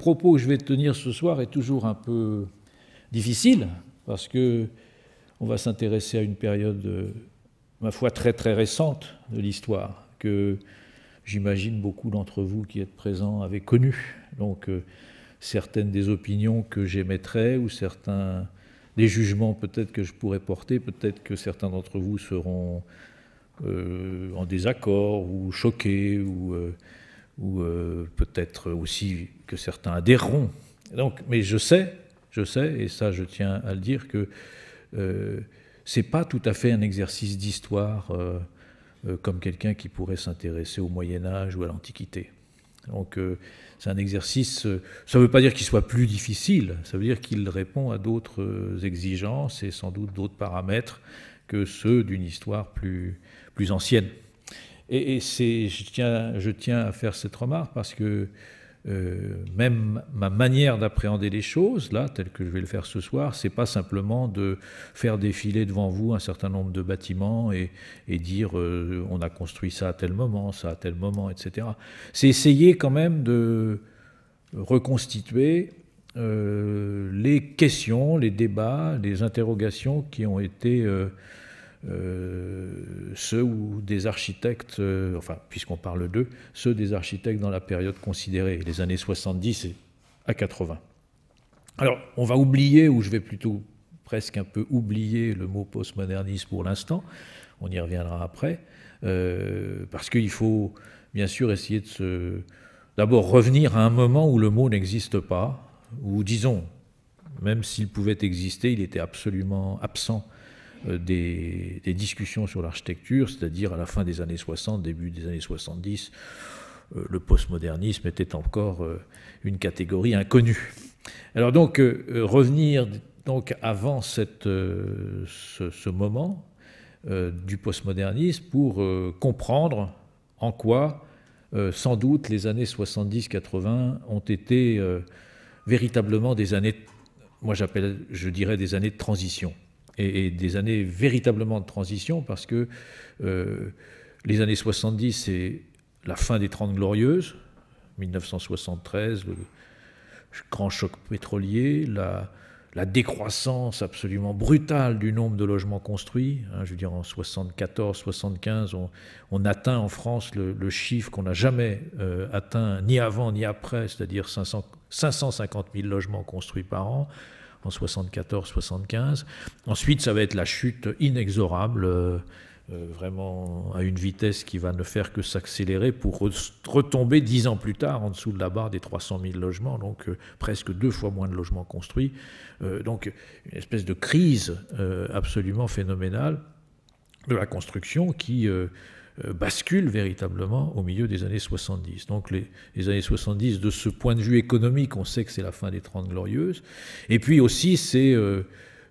propos que je vais tenir ce soir est toujours un peu difficile, parce que on va s'intéresser à une période, euh, ma foi, très très récente de l'histoire, que j'imagine beaucoup d'entre vous qui êtes présents avaient connue. Donc, euh, certaines des opinions que j'émettrai ou certains des jugements peut-être que je pourrais porter, peut-être que certains d'entre vous seront euh, en désaccord ou choqués ou ou euh, peut-être aussi que certains adhéreront. Donc, mais je sais, je sais, et ça je tiens à le dire, que euh, c'est pas tout à fait un exercice d'histoire euh, euh, comme quelqu'un qui pourrait s'intéresser au Moyen Âge ou à l'Antiquité. Donc c'est un exercice, ça ne veut pas dire qu'il soit plus difficile, ça veut dire qu'il répond à d'autres exigences et sans doute d'autres paramètres que ceux d'une histoire plus, plus ancienne. Et, c'est, je, tiens, je tiens à faire cette remarque parce que euh, même ma manière d'appréhender les choses, là, telle que je vais le faire ce soir, c'est pas simplement de faire défiler devant vous un certain nombre de bâtiments et, dire euh, on a construit ça à tel moment, ça à tel moment, etc. C'est essayer quand même de reconstituer euh, les questions, les débats, les interrogations qui ont été euh, ceux ou des architectes, euh, enfin, puisqu'on parle d'eux, ceux des architectes dans la période considérée, les années 70 à 80. Alors, on va oublier, ou je vais plutôt presque un peu oublier le mot postmodernisme pour l'instant, on y reviendra après, euh, parce qu'il faut bien sûr essayer de se... D'abord revenir à un moment où le mot n'existe pas, ou disons, même s'il pouvait exister, il était absolument absent euh, des, discussions sur l'architecture, c'est-à-dire à la fin des années 60, début des années 70, euh, le postmodernisme était encore euh, une catégorie inconnue. Alors donc, revenir donc avant ce, moment du postmodernisme pour comprendre en quoi, sans doute, les années 70-80 ont été véritablement des années, moi j'appelle, je dirais, des années de transition et, des années véritablement de transition parce que euh, les années 70, c'est la fin des Trente Glorieuses, 1973, le grand choc pétrolier, la, décroissance absolument brutale du nombre de logements construits. Hein, je veux dire, en 74, 75, on, atteint en France le, chiffre qu'on n'a jamais euh, atteint, ni avant ni après, c'est-à-dire 550 000 logements construits par an en 74-75. Ensuite, ça va être la chute inexorable, euh, euh, vraiment à une vitesse qui va ne faire que s'accélérer pour retomber dix ans plus tard en dessous de la barre des 300 000 logements, donc euh, presque deux fois moins de logements construits. donc une espèce de crise absolument phénoménale de la construction qui euh, bascule véritablement au milieu des années 70. Donc les, années 70, de ce point de vue économique, on sait que c'est la fin des Trente Glorieuses. Et puis aussi, c'est euh,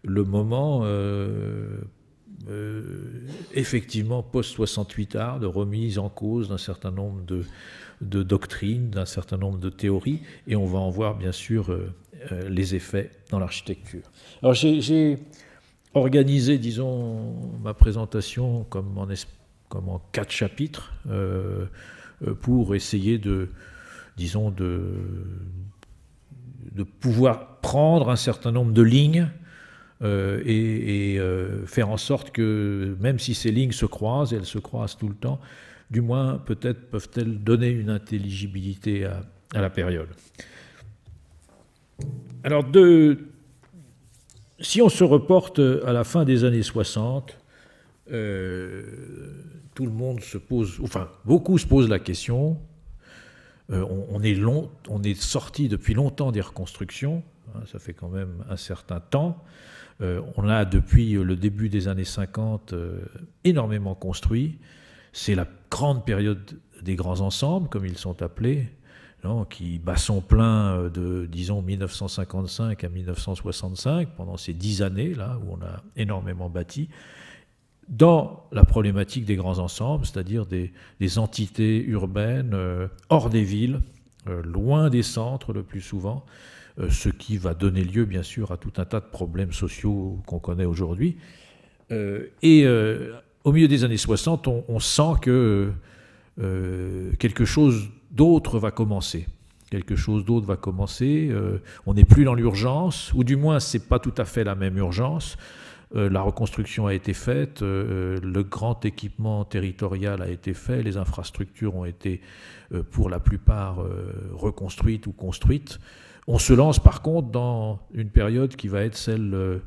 le moment euh, effectivement post-68 art de remise en cause d'un certain nombre de, doctrines, d'un certain nombre de théories. Et on va en voir bien sûr les effets dans l'architecture. Alors j'ai organisé, disons, ma présentation comme en espérant comme en quatre chapitres euh, euh, pour essayer de, disons, de, de pouvoir prendre un certain nombre de lignes euh, et, faire en sorte que, même si ces lignes se croisent, elles se croisent tout le temps, du moins peut-être peuvent-elles donner une intelligibilité à, la période. Alors, de, si on se reporte à la fin des années 60, tout le monde se pose, enfin beaucoup se posent la question. Euh, on, est long, on est sorti depuis longtemps des reconstructions, hein, ça fait quand même un certain temps. Euh, on a depuis le début des années 50 euh, énormément construit. C'est la grande période des grands ensembles, comme ils sont appelés, qui sont pleins de, disons, 1955 à 1965, pendant ces dix années-là où on a énormément bâti dans la problématique des grands ensembles, c'est-à-dire des, entités urbaines euh, hors des villes, euh, loin des centres le plus souvent, euh, ce qui va donner lieu bien sûr à tout un tas de problèmes sociaux qu'on connaît aujourd'hui. et au milieu des années 60, on, on sent que quelque chose d'autre va commencer. Quelque chose d'autre va commencer. on n'est plus dans l'urgence, ou du moins ce n'est pas tout à fait la même urgence. Euh, la reconstruction a été faite, euh, euh, le grand équipement territorial a été fait, les infrastructures ont été pour la plupart reconstruites ou construites. On se lance par contre dans une période qui va être celle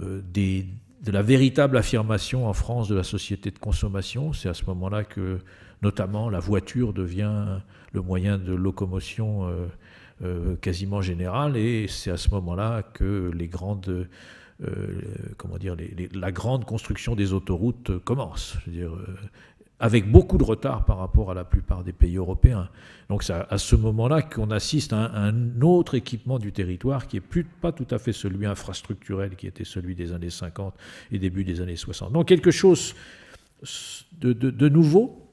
de la véritable affirmation en France de la société de consommation. C'est à ce moment-là que notamment la voiture devient le moyen de locomotion quasiment général et c'est à ce moment-là que les grandes euh, comment dire, la grande construction des autoroutes euh, commence. Euh, avec beaucoup de retard par rapport à la plupart des pays européens. Donc c'est à ce moment-là qu'on assiste à un, autre équipement du territoire qui n'est pas tout à fait celui infrastructurel qui était celui des années 50 et début des années 60. Donc quelque chose de, nouveau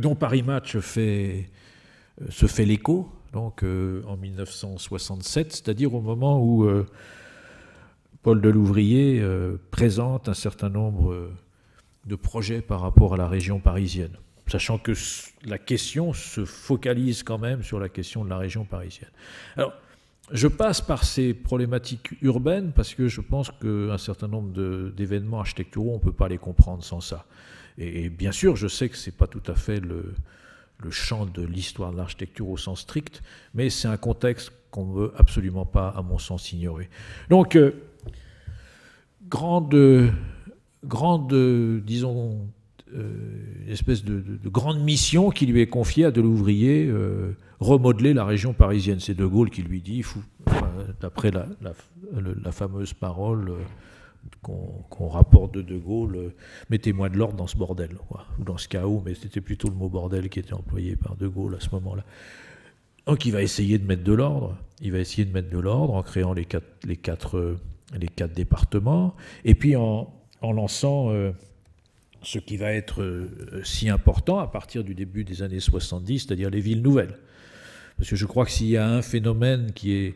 dont Paris Match fait, se fait l'écho donc en 1967, c'est-à-dire au moment où... Paul Delouvrier euh, présente un certain nombre euh, de projets par rapport à la région parisienne, sachant que la question se focalise quand même sur la question de la région parisienne. Alors, je passe par ces problématiques urbaines parce que je pense qu'un certain nombre d'événements architecturaux, on ne peut pas les comprendre sans ça. Et, bien sûr, je sais que ce n'est pas tout à fait le, champ de l'histoire de l'architecture au sens strict, mais c'est un contexte qu'on ne veut absolument pas, à mon sens, ignorer. Donc, euh, grande, grande disons, euh, une espèce de, grande mission qui lui est confiée à de l'ouvrier euh, remodeler la région parisienne. C'est De Gaulle qui lui dit, d'après la, fameuse parole euh, qu'on rapporte de De Gaulle, mettez-moi de l'ordre dans ce bordel, ou dans ce chaos, mais c'était plutôt le mot bordel qui était employé par De Gaulle à ce moment-là. Donc il va essayer de mettre de l'ordre, il va essayer de mettre de l'ordre en créant les quatre les quatre départements, et puis en, lançant euh, ce qui va être euh, si important à partir du début des années 70, c'est-à-dire les villes nouvelles. Parce que je crois que s'il y a un phénomène qui est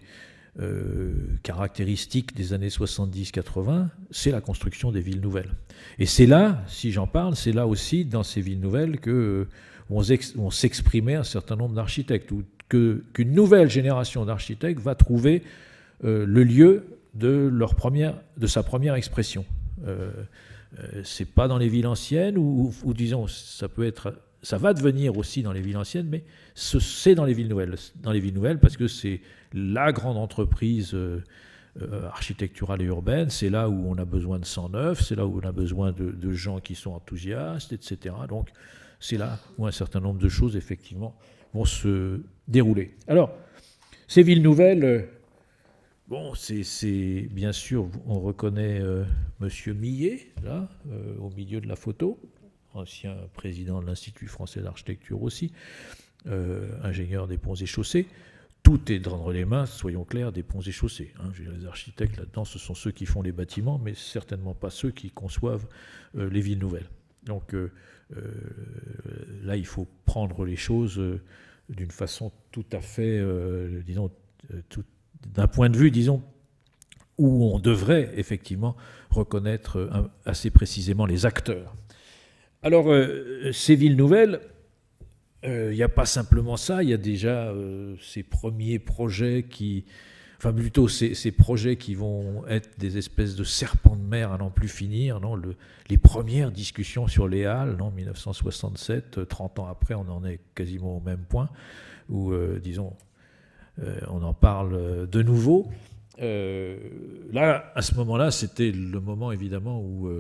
euh, caractéristique des années 70-80, c'est la construction des villes nouvelles. Et c'est là, si j'en parle, c'est là aussi dans ces villes nouvelles que on s'exprimait un certain nombre d'architectes, ou qu'une nouvelle génération d'architectes va trouver le lieu de, leur première, de sa première expression. Euh, euh, c'est pas dans les villes anciennes, ou, disons, ça peut être, ça va devenir aussi dans les villes anciennes, mais c'est dans les villes nouvelles, dans les villes nouvelles parce que c'est la grande entreprise euh, architecturale et urbaine, c'est là où on a besoin de neuf, c'est là où on a besoin de gens qui sont enthousiastes, etc. Donc c'est là où un certain nombre de choses effectivement vont se dérouler. Alors ces villes nouvelles Bon, c'est bien sûr, on reconnaît euh, Monsieur Millet, là, euh, au milieu de la photo, ancien président de l'Institut français d'architecture aussi, euh, ingénieur des ponts et chaussées. Tout est dans les mains, soyons clairs, des ponts et chaussées. Hein. Les architectes là-dedans, ce sont ceux qui font les bâtiments, mais certainement pas ceux qui conçoivent les villes nouvelles. Donc là, il faut prendre les choses d'une façon tout à fait, disons, tout, d'un point de vue, disons, où on devrait effectivement reconnaître euh, assez précisément les acteurs. Alors, euh, ces villes nouvelles, euh, il n'y a pas simplement ça, il y a déjà ces premiers projets qui, enfin plutôt ces, projets qui vont être des espèces de serpents de mer à n'en plus finir, non les premières discussions sur les Halles, non 1967, 30 ans après, on en est quasiment au même point, où, disons, euh, on en parle euh, de nouveau. Euh, là, à ce moment-là, c'était le moment évidemment où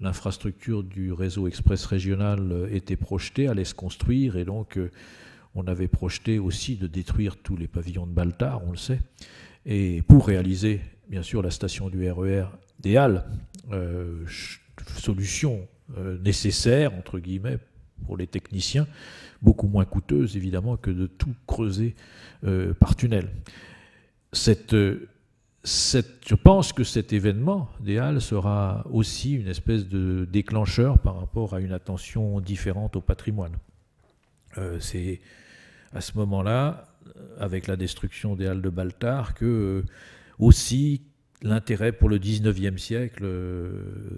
l'infrastructure du réseau express régional était projetée, allait se construire, et donc on avait projeté aussi de détruire tous les pavillons de Baltar, on le sait, et pour réaliser bien sûr la station du RER e des Halles, solution nécessaire entre guillemets pour les techniciens, beaucoup moins coûteuse évidemment que de tout creuser euh, par tunnel. Cette, euh, cette, je pense que cet événement des Halles sera aussi une espèce de déclencheur par rapport à une attention différente au patrimoine. Euh, c'est à ce moment-là, avec la destruction des Halles de Baltar, que aussi l'intérêt pour le 19e siècle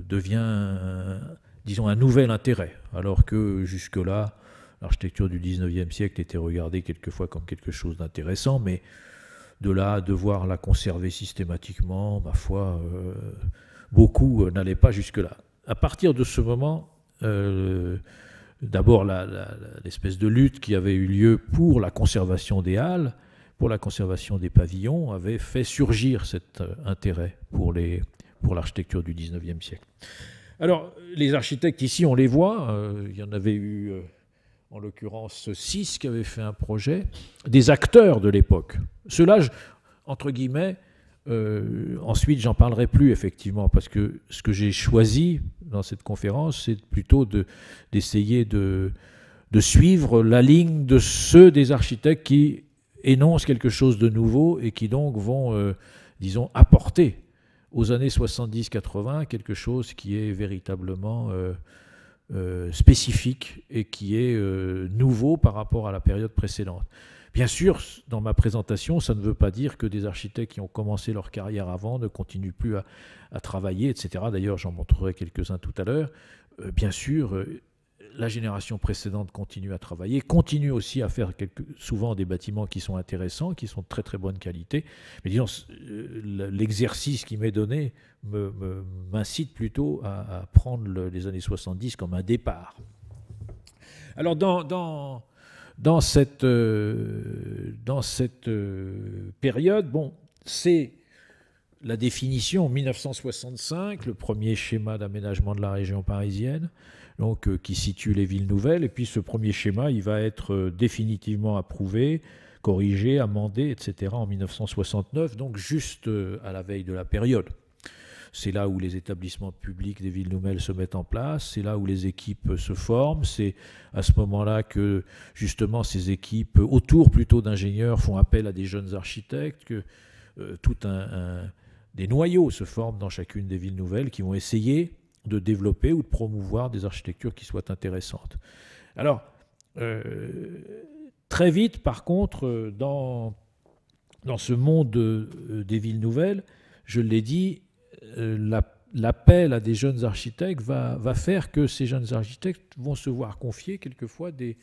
devient, disons, un nouvel intérêt, alors que jusque-là, l'architecture du 19e siècle était regardée quelquefois comme quelque chose d'intéressant, mais de là à devoir la conserver systématiquement, ma foi, euh, beaucoup euh, n'allaient pas jusque-là. À partir de ce moment, euh, d'abord l'espèce de lutte qui avait eu lieu pour la conservation des halles, pour la conservation des pavillons, avait fait surgir cet intérêt pour, les, pour l'architecture du 19e siècle. Alors, les architectes ici, on les voit, il y en avait eu en l'occurrence six qui avaient fait un projet, des acteurs de l'époque. Cela, entre guillemets, euh, ensuite, j'en parlerai plus, effectivement, parce que ce que j'ai choisi dans cette conférence, c'est plutôt d'essayer de, suivre la ligne de ceux des architectes qui énoncent quelque chose de nouveau et qui donc vont, euh, disons, apporter aux années 70-80 quelque chose qui est véritablement... Euh, euh, spécifique et qui est euh, nouveau par rapport à la période précédente. Bien sûr, dans ma présentation, ça ne veut pas dire que des architectes qui ont commencé leur carrière avant ne continuent plus à, travailler, etc. D'ailleurs, j'en montrerai quelques-uns tout à l'heure. Euh, bien sûr, la génération précédente continue à travailler, continue aussi à faire souvent des bâtiments qui sont intéressants, qui sont de très très bonne qualité. Mais disons, euh, l'exercice qui m'est donné m'incite plutôt à, prendre les années 70 comme un départ. Alors dans, dans, cette, dans cette euh, euh, période, bon, c'est la définition 1965, le premier schéma d'aménagement de la région parisienne donc, euh, qui situe les villes nouvelles. Et puis ce premier schéma, il va être euh, définitivement approuvé, corrigé, amendé, etc. en 1969, donc juste euh, à la veille de la période. C'est là où les établissements publics des villes nouvelles se mettent en place, c'est là où les équipes se forment, c'est à ce moment-là que justement ces équipes, autour plutôt d'ingénieurs, font appel à des jeunes architectes, que tout un, des noyaux se forment dans chacune des villes nouvelles qui vont essayer de développer ou de promouvoir des architectures qui soient intéressantes. Alors, euh, très vite, par contre, dans, dans ce monde euh, des villes nouvelles, je l'ai dit, euh, l'appel à des jeunes architectes va, va, faire que ces jeunes architectes vont se voir confier quelquefois des,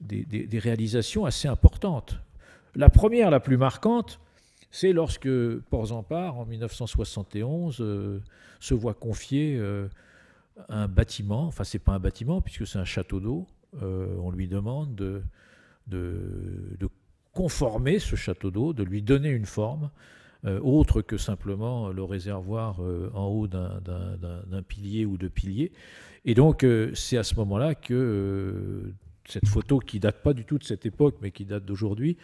des réalisations assez importantes. La première, la plus marquante, c'est lorsque port en 1971, euh, se voit confier euh, un bâtiment, enfin c'est pas un bâtiment puisque c'est un château d'eau, euh, on lui demande de, conformer ce château d'eau, de lui donner une forme autre que simplement le réservoir en haut d'un pilier ou de piliers. Et donc c'est à ce moment-là que cette photo qui date pas du tout de cette époque mais qui date d'aujourd'hui,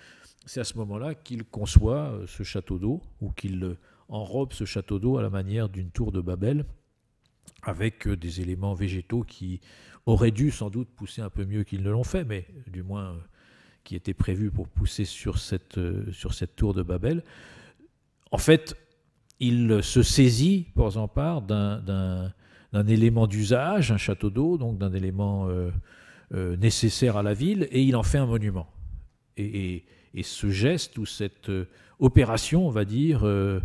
c'est à ce moment-là qu'il conçoit euh, ce château d'eau, ou qu'il euh, enrobe ce château d'eau à la manière d'une tour de Babel, avec euh, des éléments végétaux qui auraient dû sans doute pousser un peu mieux qu'ils ne l'ont fait, mais du moins qui étaient prévus pour pousser sur cette, sur cette tour de Babel. En fait, il se saisit, pour en part, d'un élément d'usage, un château d'eau, donc d'un élément nécessaire à la ville, et il en fait un monument. et, et et ce geste ou cette euh, opération, on va dire, euh,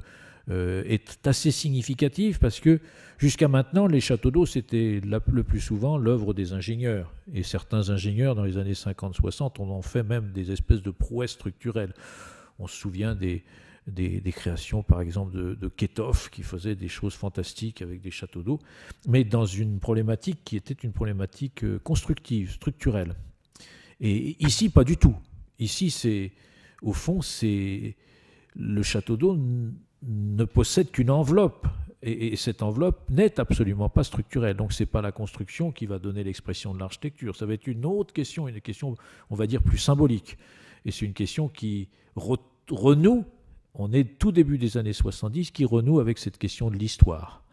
euh, est assez significative parce que jusqu'à maintenant, les châteaux d'eau, c'était le plus souvent l'œuvre des ingénieurs. Et certains ingénieurs, dans les années 50-60, on en fait même des espèces de prouesses structurelles. On se souvient des, des, créations, par exemple, de, de qui faisait des choses fantastiques avec des châteaux d'eau, mais dans une problématique qui était une problématique constructive, structurelle. Et ici, pas du tout. Ici, c'est au fond, c'est le château d'eau ne possède qu'une enveloppe. Et, cette enveloppe n'est absolument pas structurelle. Donc ce n'est pas la construction qui va donner l'expression de l'architecture. Ça va être une autre question, une question, on va dire, plus symbolique. Et c'est une question qui renoue, on est tout début des années 70, qui renoue avec cette question de l'histoire.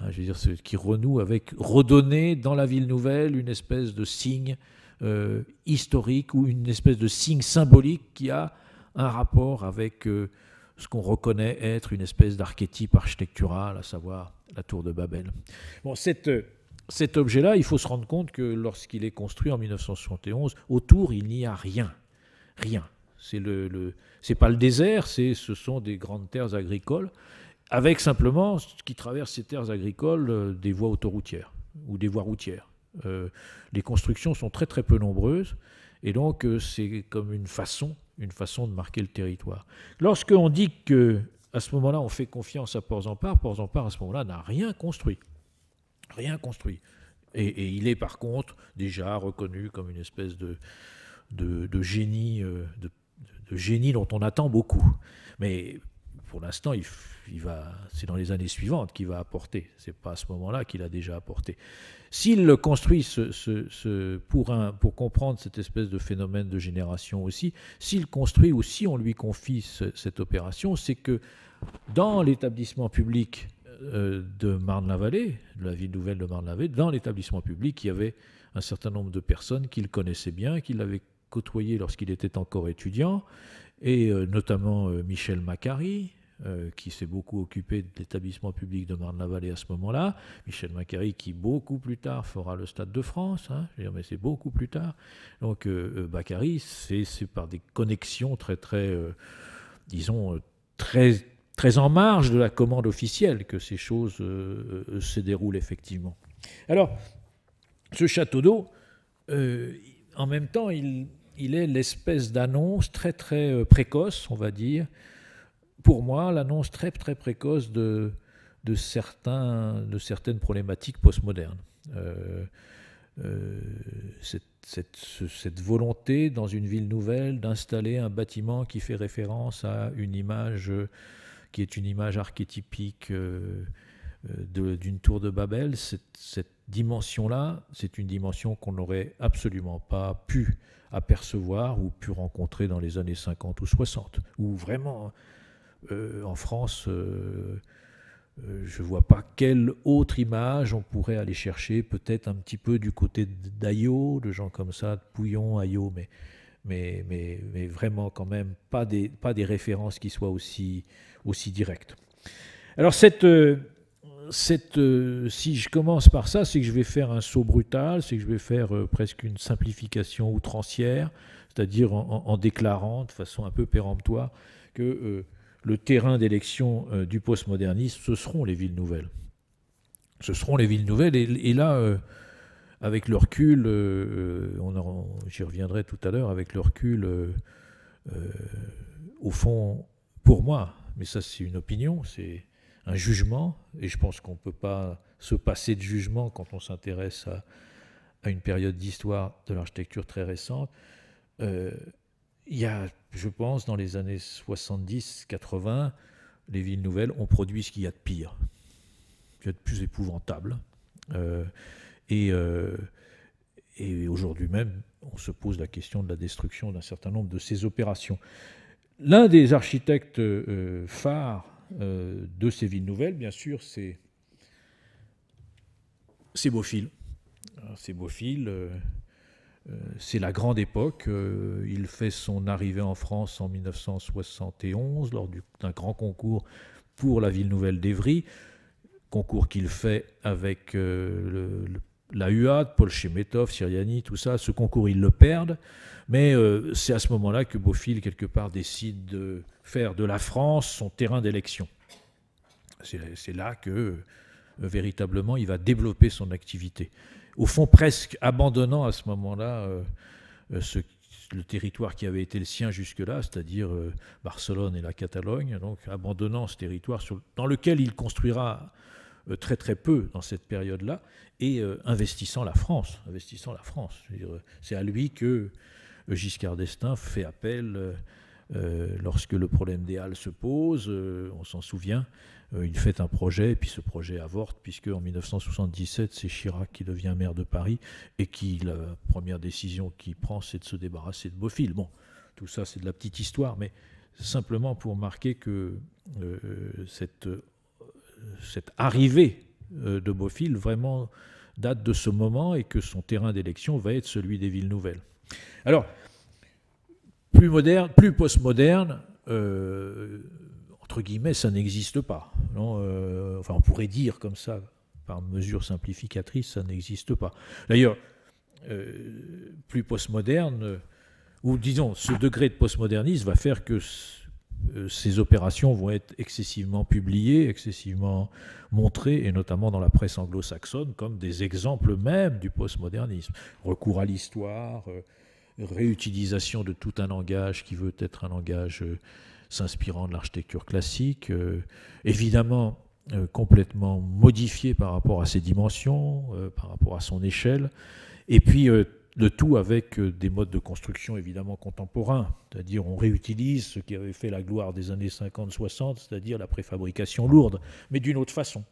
Hein, je veux dire, qui renoue avec redonner dans la ville nouvelle une espèce de signe euh, historique ou une espèce de signe symbolique qui a un rapport avec euh, ce qu'on reconnaît être une espèce d'archétype architectural, à savoir la tour de Babel. Bon, euh, cet objet-là, il faut se rendre compte que lorsqu'il est construit en 1971, autour, il n'y a rien. Rien. C'est le, pas le désert, ce sont des grandes terres agricoles, avec simplement ce qui traverse ces terres agricoles des voies autoroutières ou des voies routières. Euh, les constructions sont très très peu nombreuses, et donc euh, c'est comme une façon, une façon de marquer le territoire. Lorsqu'on dit que à ce moment-là, on fait confiance à port en en à ce moment-là, n'a rien construit. Rien construit. Et, il est, par contre, déjà reconnu comme une espèce de, de, génie, euh, de, de, génie dont on attend beaucoup. Mais pour l'instant, il, va, c'est dans les années suivantes qu'il va apporter. C'est pas à ce moment-là qu'il a déjà apporté. S'il construit ce, pour, un, pour comprendre cette espèce de phénomène de génération aussi, s'il construit ou si on lui confie cette opération, c'est que dans l'établissement public euh, de Marne-la-Vallée, de la ville nouvelle de Marne-la-Vallée, dans l'établissement public, il y avait un certain nombre de personnes qu'il connaissait bien, qu'il avait côtoyé lorsqu'il était encore étudiant, et euh, notamment euh, Michel Macari, euh, qui s'est beaucoup occupé de l'établissement public de Marne-la-Vallée à ce moment-là, Michel Macari qui beaucoup plus tard fera le Stade de France, hein. je veux dire, mais c'est beaucoup plus tard. Donc euh, euh c'est par des connexions très, très, euh, disons, très, très en marge de la commande officielle que ces choses se déroulent effectivement. Alors, ce château d'eau, en même temps, il est l'espèce d'annonce très très précoce, on va dire, pour moi, l'annonce très très précoce de, de, certains, de certaines problématiques postmodernes. Euh, euh cette, volonté dans une ville nouvelle d'installer un bâtiment qui fait référence à une image euh, qui est une image archétypique euh, d'une tour de Babel, cette, cette dimension-là, c'est une dimension qu'on n'aurait absolument pas pu apercevoir ou pu rencontrer dans les années 50 ou 60, Ou vraiment hein. Euh, en France, euh, euh, je ne vois pas quelle autre image on pourrait aller chercher, peut-être un petit peu du côté d'Ayo, de gens comme ça, de Pouillon, Ayo, mais, mais, mais, mais, vraiment quand même pas des, pas des références qui soient aussi, aussi directes. Alors cette, cette, si je commence par ça, c'est que je vais faire un saut brutal, c'est que je vais faire presque une simplification outrancière, c'est-à-dire en, déclarant de façon un peu péremptoire que le terrain d'élection euh, du postmodernisme, ce seront les villes nouvelles. Ce seront les villes nouvelles. Et, là, euh, avec le recul, euh, j'y reviendrai tout à l'heure, avec le recul, au fond, pour moi, mais ça c'est une opinion, c'est un jugement, et je pense qu'on ne peut pas se passer de jugement quand on s'intéresse à, à, une période d'histoire de l'architecture très récente. Il y a je pense, dans les années 70-80, les villes nouvelles ont produit ce qu'il y a de pire, ce qu'il y a de plus épouvantable. Euh, euh, et, aujourd'hui même, on se pose la question de la destruction d'un certain nombre de ces opérations. L'un des architectes euh, phares de ces villes nouvelles, bien sûr, c'est Beaufil. c'est Beaufil euh, c'est la grande époque. Euh, il fait son arrivée en France en 1971 lors d'un grand concours pour la ville nouvelle d'Evry, concours qu'il fait avec euh, la UAD, Paul Chemetov, Siriani, tout ça, ce concours, ils le perdent. Mais c'est à ce moment-là que Beaufil, quelque part, décide de faire de la France son terrain d'élection. C'est là que, véritablement, il va développer son activité au fond presque abandonnant à ce moment-là euh, euh, le territoire qui avait été le sien jusque-là, c'est-à-dire euh, Barcelone et la Catalogne, donc abandonnant ce territoire dans lequel il construira très très peu dans cette période-là, et investissant la France, investissant la France. C'est à lui que Giscard d'Estaing fait appel euh, lorsque le problème des Halles se pose, euh, on s'en souvient, euh, il fait un projet, et puis ce projet avorte, puisque en 1977, c'est Chirac qui devient maire de Paris, et qui, la première décision qu'il prend, c'est de se débarrasser de Beaufil. Bon, tout ça, c'est de la petite histoire, mais simplement pour marquer que cette, cette, arrivée de Beaufil, vraiment, date de ce moment et que son terrain d'élection va être celui des villes nouvelles. Alors, plus moderne, plus postmoderne, euh, entre guillemets, ça n'existe pas. Euh, enfin, on pourrait dire comme ça, par mesure simplificatrice, ça n'existe pas. D'ailleurs, euh, plus postmoderne, ou disons, ce degré de postmodernisme va faire que ces opérations vont être excessivement publiées, excessivement montrées, et notamment dans la presse anglo-saxonne, comme des exemples même du postmodernisme. Recours à l'histoire réutilisation de tout un langage qui veut être un langage euh, s'inspirant de l'architecture classique, euh, évidemment euh, complètement modifié par rapport à ses dimensions, par rapport à son échelle, et puis le tout avec des modes de construction évidemment contemporains, c'est-à-dire on réutilise ce qui avait fait la gloire des années 50-60, c'est-à-dire la préfabrication lourde, mais d'une autre façon.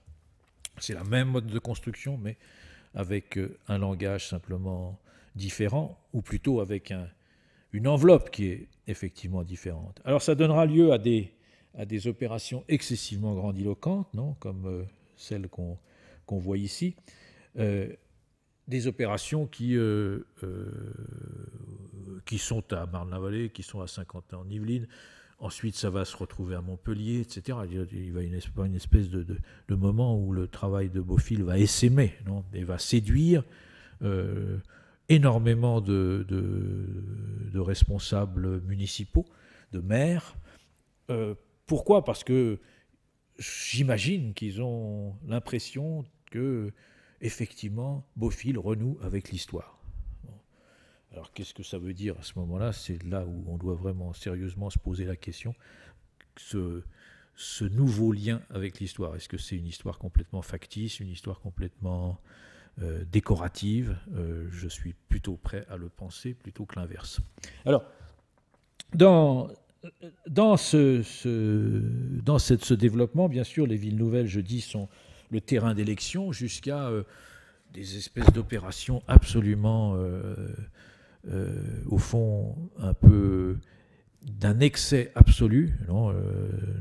C'est la même mode de construction, mais avec un langage simplement différent, ou plutôt avec un, une enveloppe qui est effectivement différente. Alors ça donnera lieu à des, à des opérations excessivement grandiloquentes, non comme euh, celles qu'on voit ici, euh, des opérations qui, euh, qui sont à Marne-la-Vallée, qui sont à Saint-Quentin-en-Yvelines, Ensuite, ça va se retrouver à Montpellier, etc. Il va y avoir une espèce de, moment où le travail de Beaufil va essaimer non et va séduire énormément de, de, responsables municipaux, de maires. Euh, pourquoi Parce que j'imagine qu'ils ont l'impression que, effectivement, Beaufil renoue avec l'histoire. Alors qu'est-ce que ça veut dire à ce moment-là C'est là où on doit vraiment sérieusement se poser la question. Ce, ce nouveau lien avec l'histoire Est-ce que c'est une histoire complètement factice, une histoire complètement euh, décorative. Euh, je suis plutôt prêt à le penser plutôt que l'inverse. Alors, dans, dans, ce, dans cette, ce développement, bien sûr, les villes nouvelles, je dis, sont le terrain d'élection jusqu'à euh, des espèces d'opérations absolument, au fond, un peu d'un excès absolu,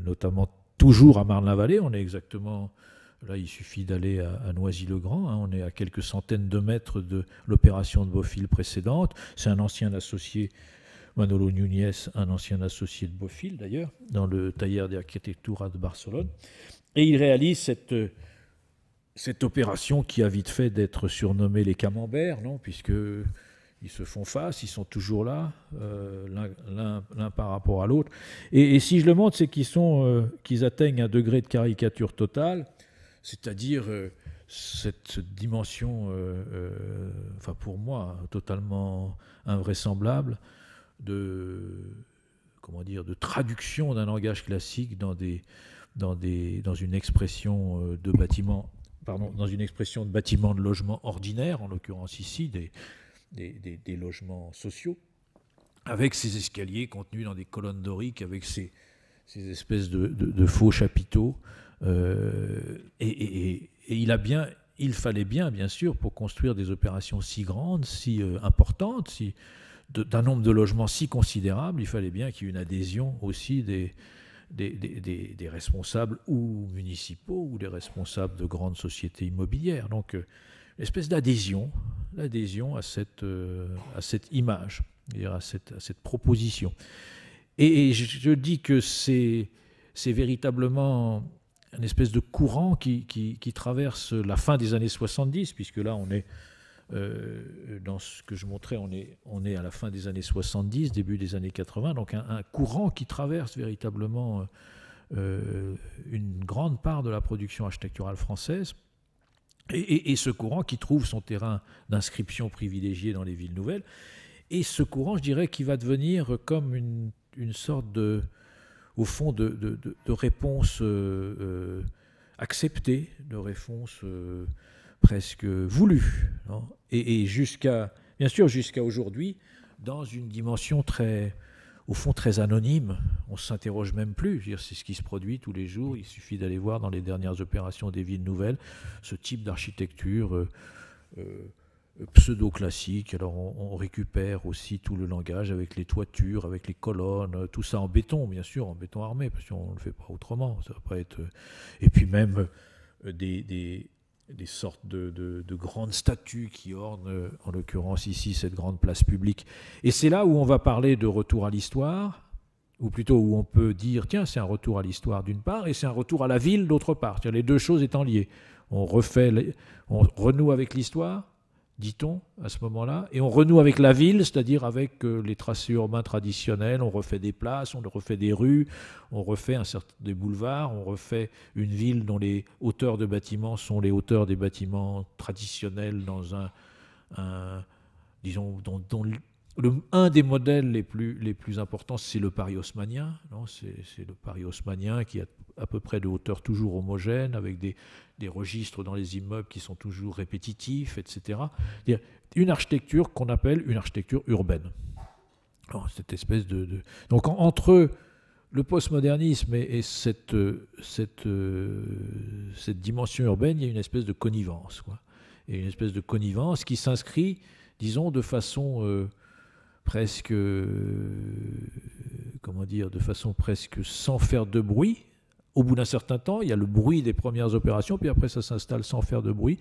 notamment toujours à Marne-la-Vallée. On est exactement Là, il suffit d'aller à, Noisy-le-Grand. Hein. on est à quelques centaines de mètres de l'opération de Beaufil précédente. C'est un ancien associé, Manolo Núñez, un ancien associé de Beaufil d'ailleurs, dans le tailleur d'architecture de Barcelone. Et il réalise cette, cette opération qui a vite fait d'être surnommée les camemberts, non puisque ils se font face, ils sont toujours là, euh, l'un par rapport à l'autre. Et, si je le montre, c'est qu'ils euh, qu'ils atteignent un degré de caricature totale c'est-à-dire euh, cette dimension, euh, euh, enfin pour moi, totalement invraisemblable de comment dire de traduction d'un langage classique dans des dans une expression de bâtiment pardon dans une expression de bâtiment de logement ordinaire en l'occurrence ici des logements sociaux avec ces escaliers contenus dans des colonnes doriques avec ces, espèces de, faux chapiteaux euh, et, il a bien, il fallait bien, bien sûr, pour construire des opérations si grandes, si euh, importantes, si, d'un nombre de logements si considérable, il fallait bien qu'il y ait une adhésion aussi des, des, des, des, responsables ou municipaux ou des responsables de grandes sociétés immobilières. Donc, l'espèce euh, espèce d'adhésion, l'adhésion à cette, à cette image, à cette, à cette proposition. Et, je, je dis que c'est, c'est véritablement un espèce de courant qui, traverse la fin des années 70, puisque là on est, euh, dans ce que je montrais, on est, on est à la fin des années 70, début des années 80, donc un, courant qui traverse véritablement euh, une grande part de la production architecturale française, et, ce courant qui trouve son terrain d'inscription privilégié dans les villes nouvelles, et ce courant, je dirais, qui va devenir comme une sorte de au fond, de, de, de, réponses euh, euh, acceptées, de réponses euh, presque voulues, hein. et, jusqu'à, bien sûr, jusqu'à aujourd'hui, dans une dimension très, au fond, très anonyme. On s'interroge même plus. C'est ce qui se produit tous les jours. Il suffit d'aller voir dans les dernières opérations des villes nouvelles ce type d'architecture pseudo-classique. Alors on, récupère aussi tout le langage avec les toitures, avec les colonnes, tout ça en béton, bien sûr, en béton armé, parce qu'on ne le fait pas autrement. Ça euh, Et puis même euh, des, sortes de, de, grandes statues qui ornent, euh, en l'occurrence ici, cette grande place publique. Et c'est là où on va parler de retour à l'histoire ou plutôt où on peut dire, tiens, c'est un retour à l'histoire d'une part, et c'est un retour à la ville d'autre part, les deux choses étant liées. On, refait, on renoue avec l'histoire, dit-on à ce moment-là, et on renoue avec la ville, c'est-à-dire avec euh, les tracés urbains traditionnels, on refait des places, on refait des rues, on refait un certain, des boulevards, on refait une ville dont les hauteurs de bâtiments sont les hauteurs des bâtiments traditionnels dans un, disons, un des modèles les plus, les plus importants, c'est le pari haussmanien. C'est le Paris-Haussmannien qui a à peu près de hauteur toujours homogène, avec des, registres dans les immeubles qui sont toujours répétitifs, etc. Une architecture qu'on appelle une architecture urbaine. cette espèce de, Donc entre le postmodernisme et, cette, cette, euh, cette, dimension urbaine, il y a une espèce de connivence. Quoi. Et une espèce de connivence qui s'inscrit, disons, de façon... Euh, presque, euh, comment dire, de façon presque sans faire de bruit. Au bout d'un certain temps, il y a le bruit des premières opérations, puis après ça s'installe sans faire de bruit.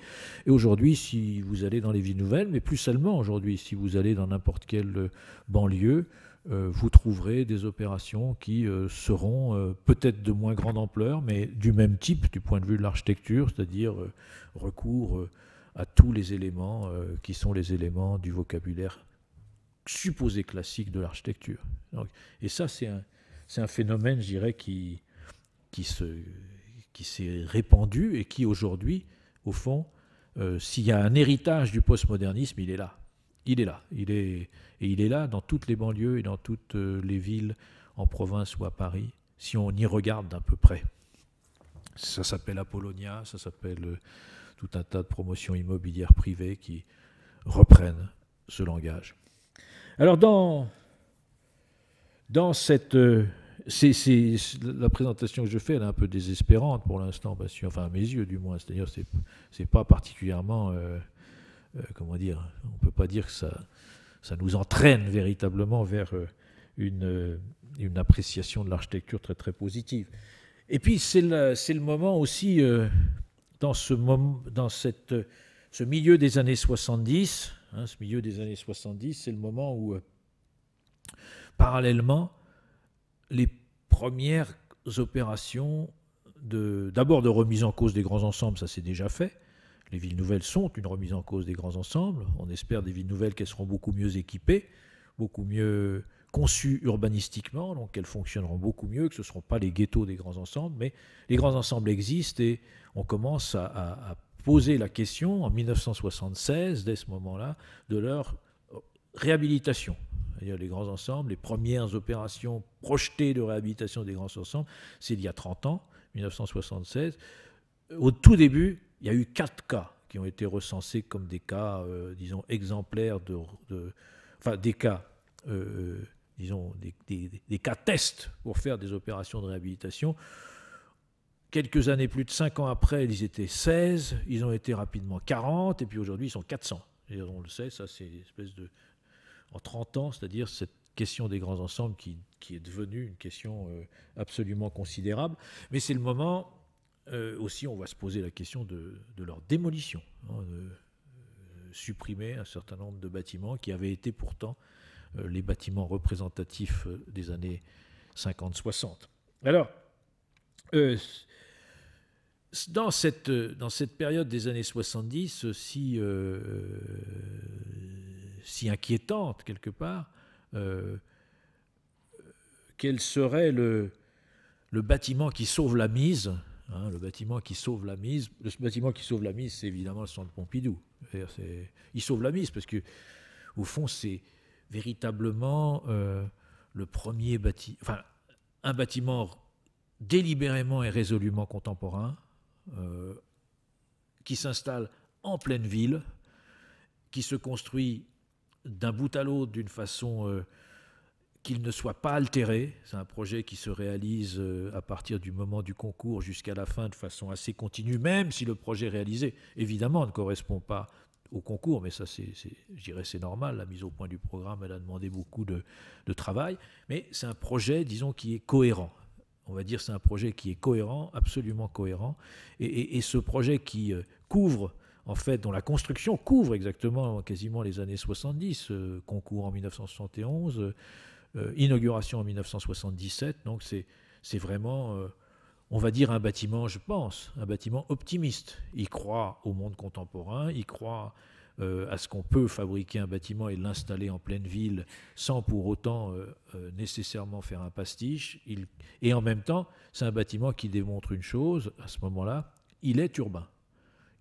Et aujourd'hui, si vous allez dans les villes nouvelles, mais plus seulement aujourd'hui, si vous allez dans n'importe quelle banlieue, euh, vous trouverez des opérations qui euh, seront peut-être de moins grande ampleur, mais du même type du point de vue de l'architecture, c'est-à-dire recours à tous les éléments qui sont les éléments du vocabulaire supposé classique de l'architecture. Et ça, c'est un, un, phénomène, je dirais, qui, qui s'est répandu et qui aujourd'hui, au fond, euh, s'il y a un héritage du postmodernisme, il est là. Il est là. Il est, et il est là dans toutes les banlieues et dans toutes euh, les villes en province ou à Paris, si on y regarde d'un peu près. Ça s'appelle Apollonia, ça s'appelle euh, tout un tas de promotions immobilières privées qui reprennent ce langage. Alors, dans, dans cette. Euh, la présentation que je fais, elle est un peu désespérante pour l'instant, enfin, à mes yeux du moins. C'est-à-dire, c'est, pas particulièrement. Euh, euh, comment dire On peut pas dire que ça, nous entraîne véritablement vers une, appréciation de l'architecture très, très positive. Et puis, c'est le moment aussi, dans, ce, moment, dans ce milieu des années 70, Hein, ce milieu des années 70, c'est le moment où, euh, parallèlement, les premières opérations d'abord de, remise en cause des grands ensembles, ça c'est déjà fait. Les villes nouvelles sont une remise en cause des grands ensembles. On espère des villes nouvelles qu'elles seront beaucoup mieux équipées, beaucoup mieux conçues urbanistiquement, donc qu'elles fonctionneront beaucoup mieux, que ce ne seront pas les ghettos des grands ensembles, mais les grands ensembles existent et on commence à Poser la question en 1976, dès ce moment-là, de leur euh, réhabilitation. les grands ensembles, les premières opérations projetées de réhabilitation des grands ensembles, c'est il y a 30 ans, 1976. Au tout début, il y a eu quatre cas qui ont été recensés comme des cas, euh, disons, exemplaires de, Enfin, des cas, euh, disons, des, des, cas tests pour faire des opérations de réhabilitation. Quelques années, plus de 5 ans après, ils étaient 16, ils ont été rapidement 40, et puis aujourd'hui, ils sont 400. Et on le sait, ça, c'est une espèce de. En 30 ans, c'est-à-dire cette question des grands ensembles qui, est devenue une question euh, absolument considérable. Mais c'est le moment euh, aussi, on va se poser la question de, leur démolition, hein, de, euh, supprimer un certain nombre de bâtiments qui avaient été pourtant les bâtiments représentatifs des années 50-60. Alors, euh, dans cette, euh, dans cette période des années 70, si, euh, si inquiétante quelque part, quel serait le, le bâtiment qui sauve la mise hein, Le bâtiment qui sauve la mise, le bâtiment qui sauve la mise, c'est évidemment le centre Pompidou. Il sauve la mise parce que, au fond, c'est véritablement le premier bâtiment, enfin, un bâtiment délibérément et résolument contemporain, euh, qui s'installe en pleine ville, qui se construit d'un bout à l'autre d'une façon euh, qu'il ne soit pas altéré. C'est un projet qui se réalise euh, à partir du moment du concours jusqu'à la fin de façon assez continue, même si le projet réalisé, évidemment, ne correspond pas au concours, mais ça, c'est, c'est normal. La mise au point du programme, elle a demandé beaucoup de, de travail. Mais c'est un projet, disons, qui est cohérent on va dire c'est un projet qui est cohérent, absolument cohérent, et, ce projet qui euh, couvre, en fait, dont la construction couvre exactement quasiment les années 70, euh, concours en 1971, euh, inauguration en 1977, donc c'est vraiment, on va dire, un bâtiment, je pense, un bâtiment optimiste. Il croit au monde contemporain, il croit euh, à ce qu'on peut fabriquer un bâtiment et l'installer en pleine ville sans pour autant euh, euh, nécessairement faire un pastiche. et en même temps, c'est un bâtiment qui démontre une chose, à ce moment-là, il est urbain.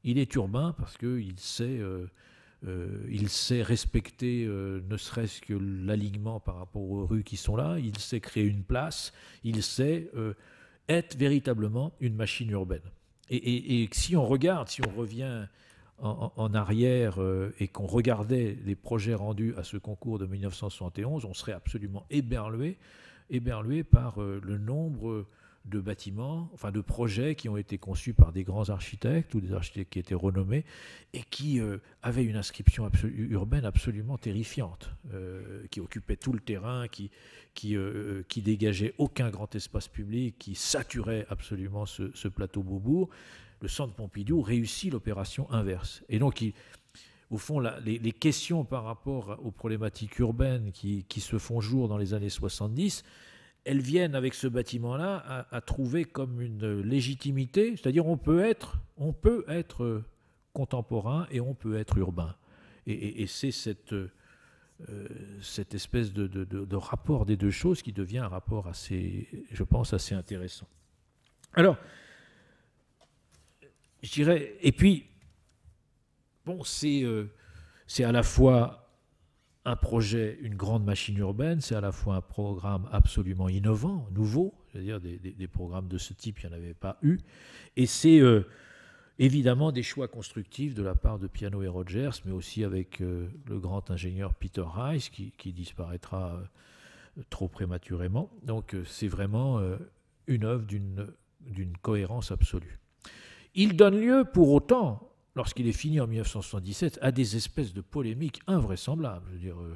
Il est urbain parce qu'il sait... il sait respecter ne serait-ce que l'alignement par rapport aux rues qui sont là, il sait créer une place, il sait être véritablement une machine urbaine. et, si on regarde, si on revient en, arrière euh, et qu'on regardait les projets rendus à ce concours de 1971, on serait absolument éberlué, éberlué par euh, le nombre de bâtiments, enfin de projets qui ont été conçus par des grands architectes ou des architectes qui étaient renommés et qui euh, avaient une inscription urbaine absolument terrifiante, qui occupait tout le terrain, qui, qui, dégageait aucun grand espace public, qui saturait absolument ce, ce plateau Beaubourg le centre Pompidou réussit l'opération inverse. Et donc, au fond, les, questions par rapport aux problématiques urbaines qui, se font jour dans les années 70, elles viennent avec ce bâtiment-là à, trouver comme une légitimité, c'est-à-dire on peut être, on peut être contemporain et on peut être urbain. Et, c'est cette, euh, cette espèce de, de, rapport des deux choses qui devient un rapport assez, je pense, assez intéressant. Alors, je dirais, et puis, bon, euh, c'est à la fois un projet, une grande machine urbaine, c'est à la fois un programme absolument innovant, nouveau, c'est-à-dire des, programmes de ce type, il n'y en avait pas eu, et c'est euh, évidemment des choix constructifs de la part de Piano et Rogers, mais aussi avec euh, le grand ingénieur Peter Rice, qui, qui disparaîtra trop prématurément. Donc c'est vraiment une œuvre d'une cohérence absolue. Il donne lieu pour autant, lorsqu'il est fini en 1977, à des espèces de polémiques invraisemblables. Je veux dire, euh,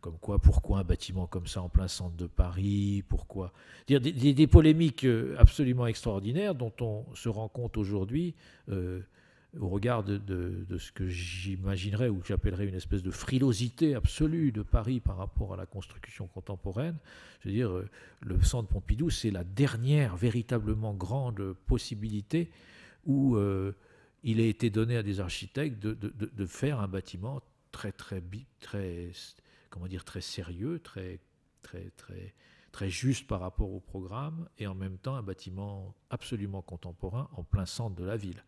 comme quoi, pourquoi un bâtiment comme ça en plein centre de Paris Pourquoi dire, des, polémiques euh, absolument extraordinaires dont on se rend compte aujourd'hui euh, au regard de, de ce que j'imaginerais ou que j'appellerais une espèce de frilosité absolue de Paris par rapport à la construction contemporaine. Je veux dire, le centre Pompidou, c'est la dernière véritablement grande possibilité où euh, il a été donné à des architectes de, de, de, faire un bâtiment très, très, très, comment dire, très sérieux, très, très, très, très juste par rapport au programme, et en même temps un bâtiment absolument contemporain en plein centre de la ville.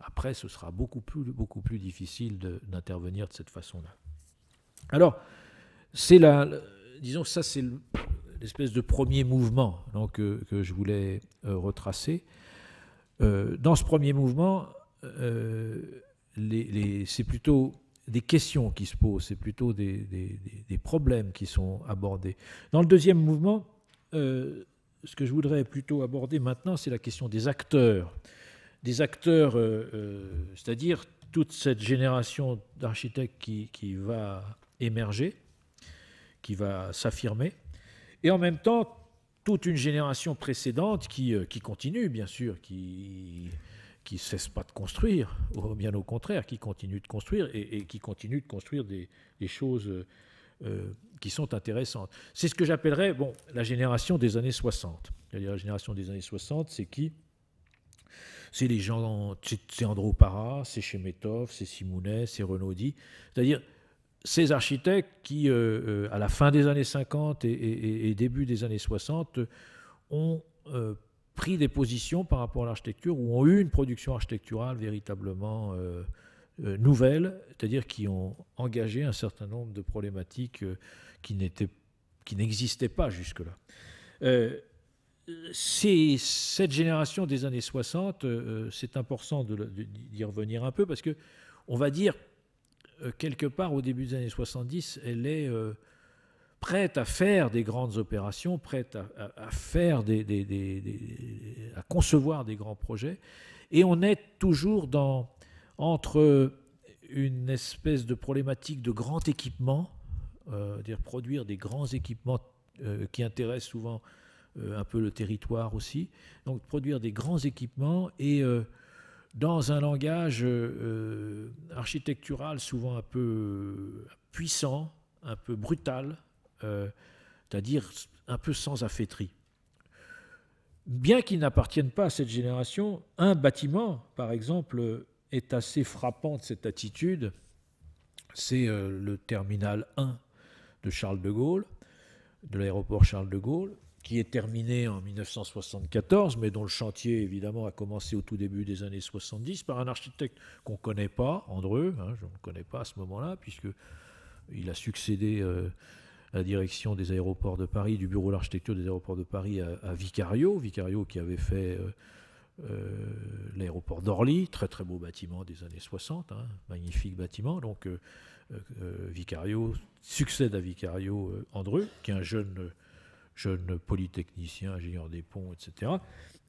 Après, ce sera beaucoup plus, beaucoup plus difficile d'intervenir de, cette façon-là. Alors, c'est la, disons, ça c'est l'espèce de premier mouvement euh, que, je voulais euh, retracer. Euh, dans ce premier mouvement, euh, c'est plutôt des questions qui se posent, c'est plutôt des, problèmes qui sont abordés. Dans le deuxième mouvement, euh, ce que je voudrais plutôt aborder maintenant, c'est la question des acteurs. Des acteurs, c'est-à-dire toute cette génération d'architectes qui, qui va émerger, qui va s'affirmer, et en même temps toute une génération précédente qui, euh, qui continue, bien sûr, qui qui cesse pas de construire, ou bien au contraire, qui continue de construire et, qui continue de construire des, des choses euh, euh, qui sont intéressantes. C'est ce que j'appellerais bon, la génération des années 60. la génération des années 60, c'est qui C'est les gens, c'est Andro Parra, c'est Chemetov, c'est Simounet, c'est Renaudy, C'est-à-dire ces architectes qui, euh, euh, à la fin des années 50 et, début des années 60, ont euh, pris des positions par rapport à l'architecture ou ont eu une production architecturale véritablement nouvelle, c'est-à-dire qui ont engagé un certain nombre de problématiques qui n'existaient pas jusque-là. cette génération des années 60, c'est important d'y revenir un peu parce que on va dire euh, quelque part au début des années 70, elle est euh, prête à faire des grandes opérations, prête à, faire des, à concevoir des grands projets, et on est toujours dans entre une espèce de problématique de grand équipement, euh, dire produire des grands équipements euh, qui intéressent souvent un peu le territoire aussi, donc produire des grands équipements et dans un langage euh, euh, architectural souvent un peu euh, puissant, un peu brutal, c'est-à-dire un peu sans affaîtrie. Bien qu'ils n'appartiennent pas à cette génération, un bâtiment, par exemple, est assez frappant de cette attitude. C'est le terminal 1 de Charles de Gaulle, de l'aéroport Charles de Gaulle, qui est terminé en 1974, mais dont le chantier, évidemment, a commencé au tout début des années 70 par un architecte qu'on ne connaît pas, Andreu, hein, je ne le connais pas à ce moment-là, puisqu'il a succédé euh, à la direction des aéroports de Paris, du bureau de l'architecture des aéroports de Paris à, Vicario, Vicario qui avait fait euh, euh, l'aéroport d'Orly, très très beau bâtiment des années 60, hein, magnifique bâtiment, donc Vicario succède à Vicario Andreu, qui est un jeune jeune polytechnicien, ingénieur des ponts, etc.,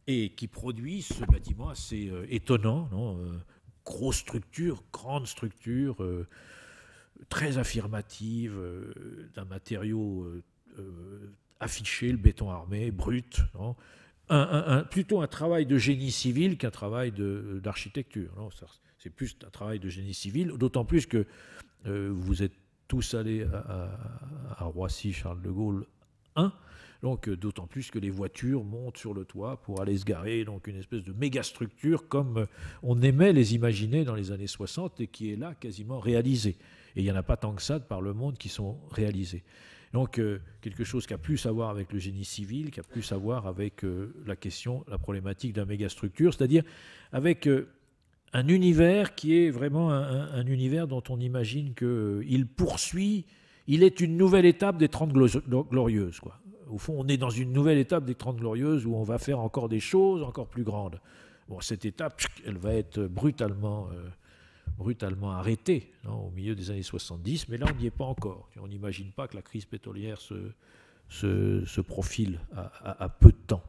et qui produit ce bâtiment assez euh, étonnant, non euh, grosse structure, grande structure, euh, très affirmative, d'un matériau affiché, le béton armé, brut. Non un, plutôt un travail de génie civil qu'un travail d'architecture. C'est plus un travail de génie civil, d'autant plus que vous êtes tous allés à Roissy, Charles de Gaulle 1, donc euh, d'autant plus que les voitures montent sur le toit pour aller se garer, donc une espèce de méga structure comme euh, on aimait les imaginer dans les années 60 et qui est là quasiment réalisée. Et il n'y en a pas tant que ça de par le monde qui sont réalisés. Donc euh, quelque chose qui a plus à voir avec le génie civil, qui a plus à voir avec la question, la problématique de la mégastructure, c'est-à-dire avec un univers qui est vraiment un, univers dont on imagine qu'il poursuit, il est une nouvelle étape des Trente Glorieuses. Quoi au fond, on est dans une nouvelle étape des Trente Glorieuses où on va faire encore des choses encore plus grandes. Bon, cette étape, elle va être brutalement, euh, brutalement arrêtée hein, au milieu des années 70, mais là, on n'y est pas encore. On n'imagine pas que la crise pétrolière se, profile à, peu de temps.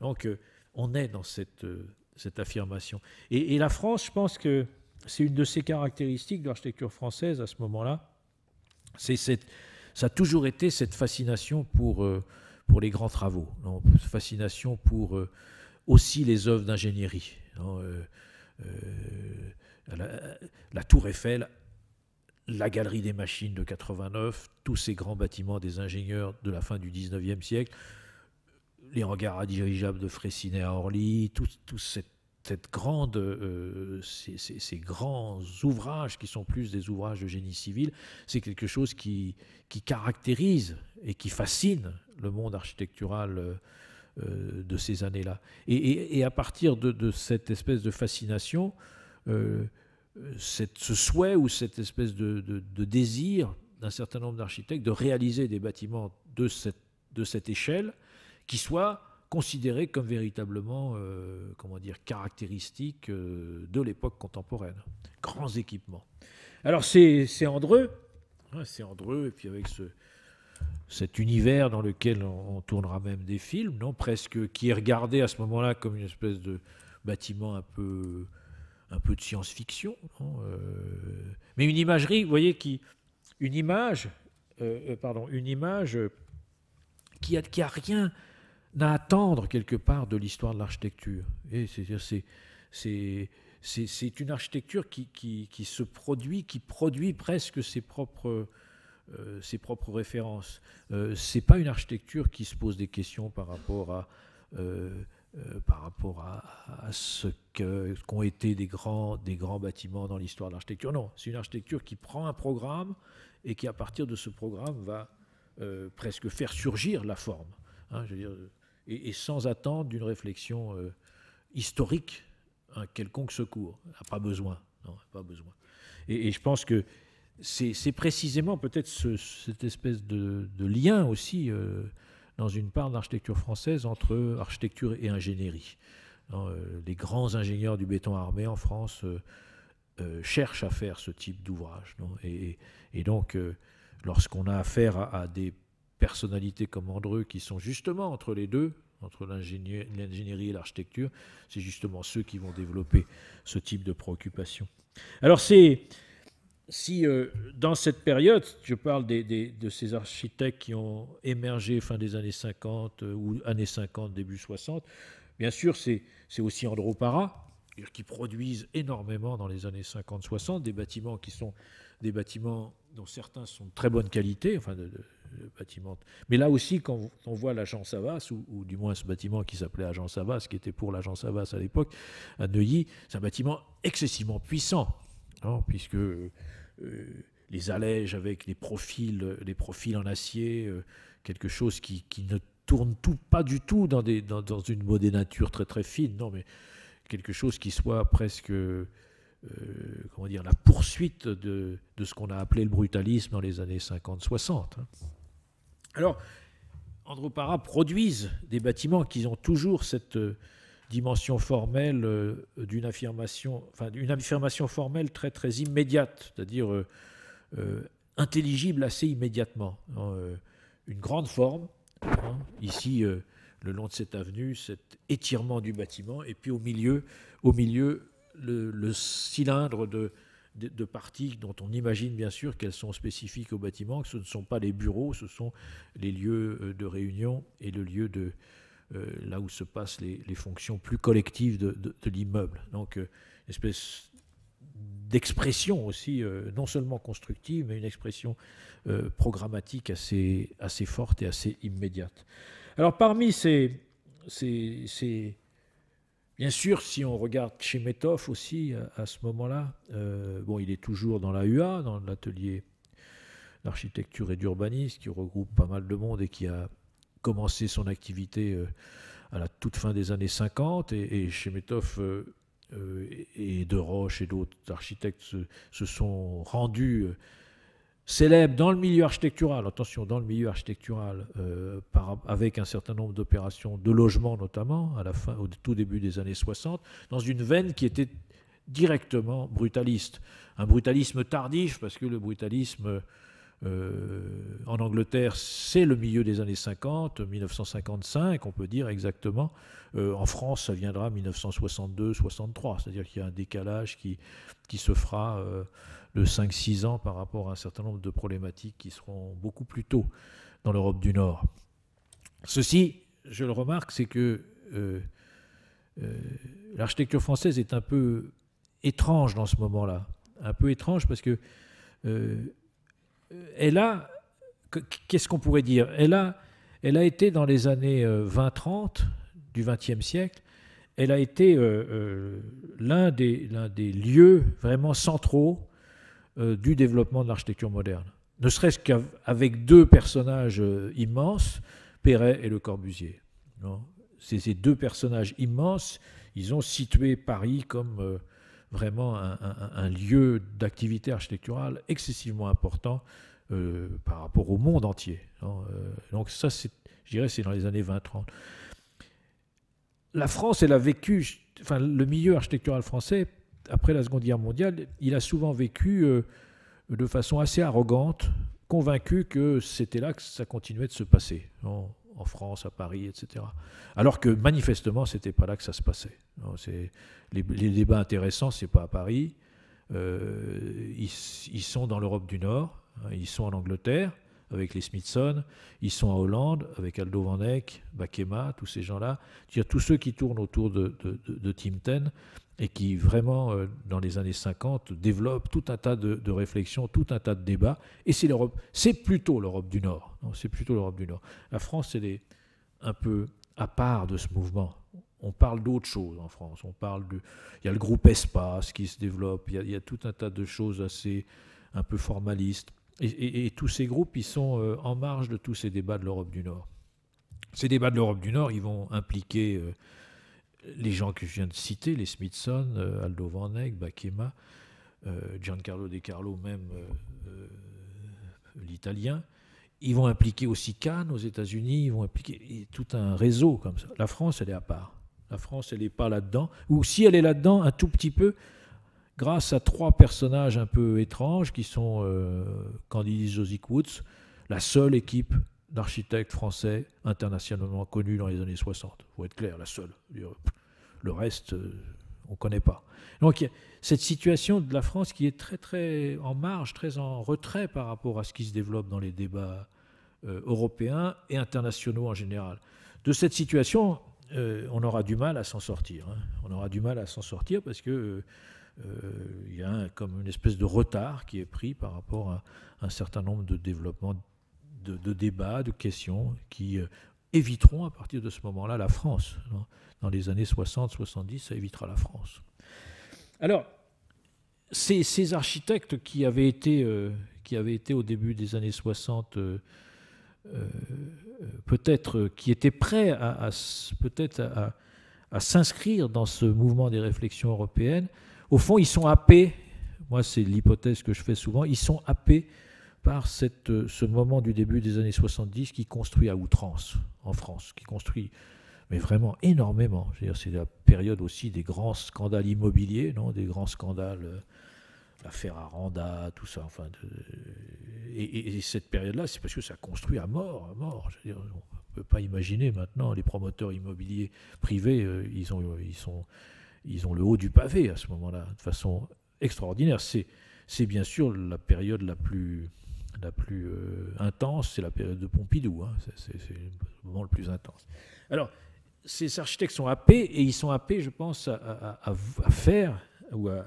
Donc, euh, on est dans cette, euh, cette affirmation. Et, la France, je pense que c'est une de ses caractéristiques de l'architecture française à ce moment-là. C'est cette, ça a toujours été cette fascination pour, pour les grands travaux, fascination pour euh, aussi les œuvres d'ingénierie. Euh, euh, la, Tour Eiffel, la Galerie des Machines de 89, tous ces grands bâtiments des ingénieurs de la fin du 19e siècle, les hangars à dirigeables de Freycinet à Orly, tout tout cette grande, ces, ces, ces, grands ouvrages qui sont plus des ouvrages de génie civil, c'est quelque chose qui, qui caractérise et qui fascine le monde architectural euh, euh, de ces années-là. Et, à partir de, cette espèce de fascination, euh, cette, ce souhait ou cette espèce de, désir d'un certain nombre d'architectes de réaliser des bâtiments de cette, de cette échelle qui soient considérés comme véritablement comment dire, caractéristiques de l'époque contemporaine. Grands équipements. Alors c'est André, c'est André, et puis avec ce, cet univers dans lequel on, tournera même des films, non presque qui est regardé à ce moment-là comme une espèce de bâtiment un peu un peu de science-fiction, euh, mais une imagerie, vous voyez qui une image, euh, euh, pardon, une image qui a, qui a rien à attendre quelque part de l'histoire de l'architecture. cest c'est c'est une architecture qui, qui, se produit, qui produit presque ses propres euh, ses propres références. Euh, c'est pas une architecture qui se pose des questions par rapport à euh, par rapport à, ce qu'ont été des grands, des grands bâtiments dans l'histoire de l'architecture. Non, c'est une architecture qui prend un programme et qui, à partir de ce programme, va presque faire surgir la forme. Hein, je veux dire, et, sans attendre d'une réflexion historique un quelconque secours. n'a pas besoin. pas besoin. Et, et je pense que c'est précisément peut-être cette espèce de, lien aussi, euh, dans une part de l'architecture française, entre architecture et ingénierie. Hein, euh, les grands ingénieurs du béton armé en France euh, cherchent à faire ce type d'ouvrage. Et, donc, lorsqu'on a affaire à, des personnalités comme Andreu qui sont justement entre les deux, entre l'ingénierie et l'architecture, c'est justement ceux qui vont développer ce type de préoccupation. Alors, c'est si euh, dans cette période, je parle des, de ces architectes qui ont émergé fin des années 50 euh, ou années 50, début 60, bien sûr, c'est aussi Andropara, qui produisent énormément dans les années 50-60 des bâtiments qui sont des bâtiments dont certains sont de très bonne qualité, enfin de, bâtiments. Mais là aussi, quand on voit l'agence Savas, ou, du moins ce bâtiment qui s'appelait agence Savas, qui était pour l'agence Savas à l'époque, à Neuilly, c'est un bâtiment excessivement puissant, hein, puisque euh, les allèges avec les profils, euh, les profils en acier, euh, quelque chose qui, ne tourne tout, pas du tout dans, des, dans, dans une modénature très très fine, non, mais quelque chose qui soit presque comment dire, la poursuite de, de ce qu'on a appelé le brutalisme dans les années 50-60. Hein. Alors, Andropara produisent des bâtiments qui ont toujours cette, dimension formelle euh, d'une affirmation, enfin une affirmation formelle très très immédiate, c'est-à-dire euh, euh, intelligible assez immédiatement. Hein, une grande forme, hein, ici le long de cette avenue, cet étirement du bâtiment, et puis au milieu, au milieu le, cylindre de, de, de, parties dont on imagine bien sûr qu'elles sont spécifiques au bâtiment, que ce ne sont pas les bureaux, ce sont les lieux de réunion et le lieu de, euh, là où se passent les, fonctions plus collectives de, l'immeuble. Donc, euh, une espèce d'expression aussi, euh, non seulement constructive, mais une expression programmatique assez, forte et assez immédiate. Alors, parmi ces, Bien sûr, si on regarde Chemetov aussi à, ce moment-là, bon, il est toujours dans la UA, dans l'atelier d'architecture et d'urbanisme, qui regroupe pas mal de monde et qui a commencé son activité euh, à la toute fin des années 50 et, chez Chemetov euh, euh, et De Roche et d'autres architectes se, sont rendus célèbres dans le milieu architectural, attention, dans le milieu architectural, avec un certain nombre d'opérations de logement notamment, à la fin, au tout début des années 60, dans une veine qui était directement brutaliste. Un brutalisme tardif, parce que le brutalisme euh, en Angleterre, c'est le milieu des années 50, 1955, on peut dire exactement. Euh, en France, ça viendra 1962-63, c'est-à-dire qu'il y a un décalage qui, qui se fera euh, de 5-6 ans par rapport à un certain nombre de problématiques qui seront beaucoup plus tôt dans l'Europe du Nord. Ceci, je le remarque, c'est que l'architecture française est un peu étrange dans ce moment-là. Un peu étrange parce que elle a, qu'est-ce qu'on pourrait dire elle a, elle a été dans les années 20-30 euh, du XXe siècle, elle a été euh, euh, l'un des, des lieux vraiment centraux du développement de l'architecture moderne. Ne serait-ce qu'avec deux personnages immenses, Perret et Le Corbusier. ces, deux personnages immenses, ils ont situé Paris comme vraiment un, lieu d'activité architecturale excessivement important euh, par rapport au monde entier. Hein, euh, donc ça, je dirais, c'est dans les années 20-30. La France, elle a vécu, enfin le milieu architectural français, après la Seconde Guerre mondiale, il a souvent vécu euh, de façon assez arrogante, convaincu que c'était là que ça continuait de se passer. Hein en France, à Paris, etc. Alors que manifestement, ce n'était pas là que ça se passait. C'est les, débats intéressants, ce n'est pas à Paris. Euh, ils, sont dans l'Europe du Nord, hein. ils sont en Angleterre avec les Smithson, ils sont à Hollande avec Aldo Van Eyck, Bakema, tous ces gens-là. Tous ceux qui tournent autour de, de, de, de Tim Ten et qui vraiment, euh, dans les années 50, développe tout un tas de, réflexions, tout un tas de débats. Et c'est l'Europe, c'est plutôt l'Europe du Nord. C'est plutôt l'Europe du Nord. La France, elle est un peu à part de ce mouvement. On parle d'autres choses en France. On parle de, il y a le groupe Espace qui se développe. Il y a, tout un tas de choses assez un peu formalistes. Et, tous ces groupes, ils sont euh, en marge de tous ces débats de l'Europe du Nord. Ces débats de l'Europe du Nord, ils vont impliquer euh, les gens que je viens de citer, les Smithson, euh, Aldo Van Eyck, Bakema, euh, Giancarlo De Carlo, même euh, l'Italien, ils vont impliquer aussi Cannes aux États-Unis, ils vont impliquer tout un réseau comme ça. La France, elle est à part. La France, elle n'est pas là-dedans. Ou si elle est là-dedans, un tout petit peu, grâce à trois personnages un peu étranges qui sont Candice, Josic Woods, la seule équipe d'architectes français internationalement connus dans les années 60. Faut être clair, la seule. Le reste, euh, on ne connaît pas. Donc, cette situation de la France qui est très, très en marge, très en retrait par rapport à ce qui se développe dans les débats euh, européens et internationaux en général. De cette situation, euh, on aura du mal à s'en sortir. Hein. On aura du mal à s'en sortir parce que il y a comme une espèce de retard qui est pris par rapport à un certain nombre de développements de, débats, de questions qui euh, éviteront à partir de ce moment-là la France. Hein. Dans les années 60-70, ça évitera la France. Alors, ces, architectes qui avaient, été, euh, qui avaient été au début des années 60, euh, peut-être qui étaient prêts à, peut-être à s'inscrire dans ce mouvement des réflexions européennes, au fond, ils sont happés, moi c'est l'hypothèse que je fais souvent, ils sont happés par cette, euh, ce moment du début des années 70 qui construit à outrance en France, qui construit mais vraiment énormément. C'est la période aussi des grands scandales immobiliers, non des grands scandales, euh, l'affaire Aranda, tout ça. Enfin, et, cette période-là, c'est parce que ça construit à mort, à mort. Je veux on ne peut pas imaginer maintenant les promoteurs immobiliers privés, euh, ils ont, ils sont, ils ont le haut du pavé à ce moment-là, de façon extraordinaire. C'est bien sûr la période la plus la plus euh, intense, c'est la période de Pompidou. Hein. C'est le moment le plus intense. Alors, ces architectes sont happés, et ils sont happés, je pense, à, faire ou à,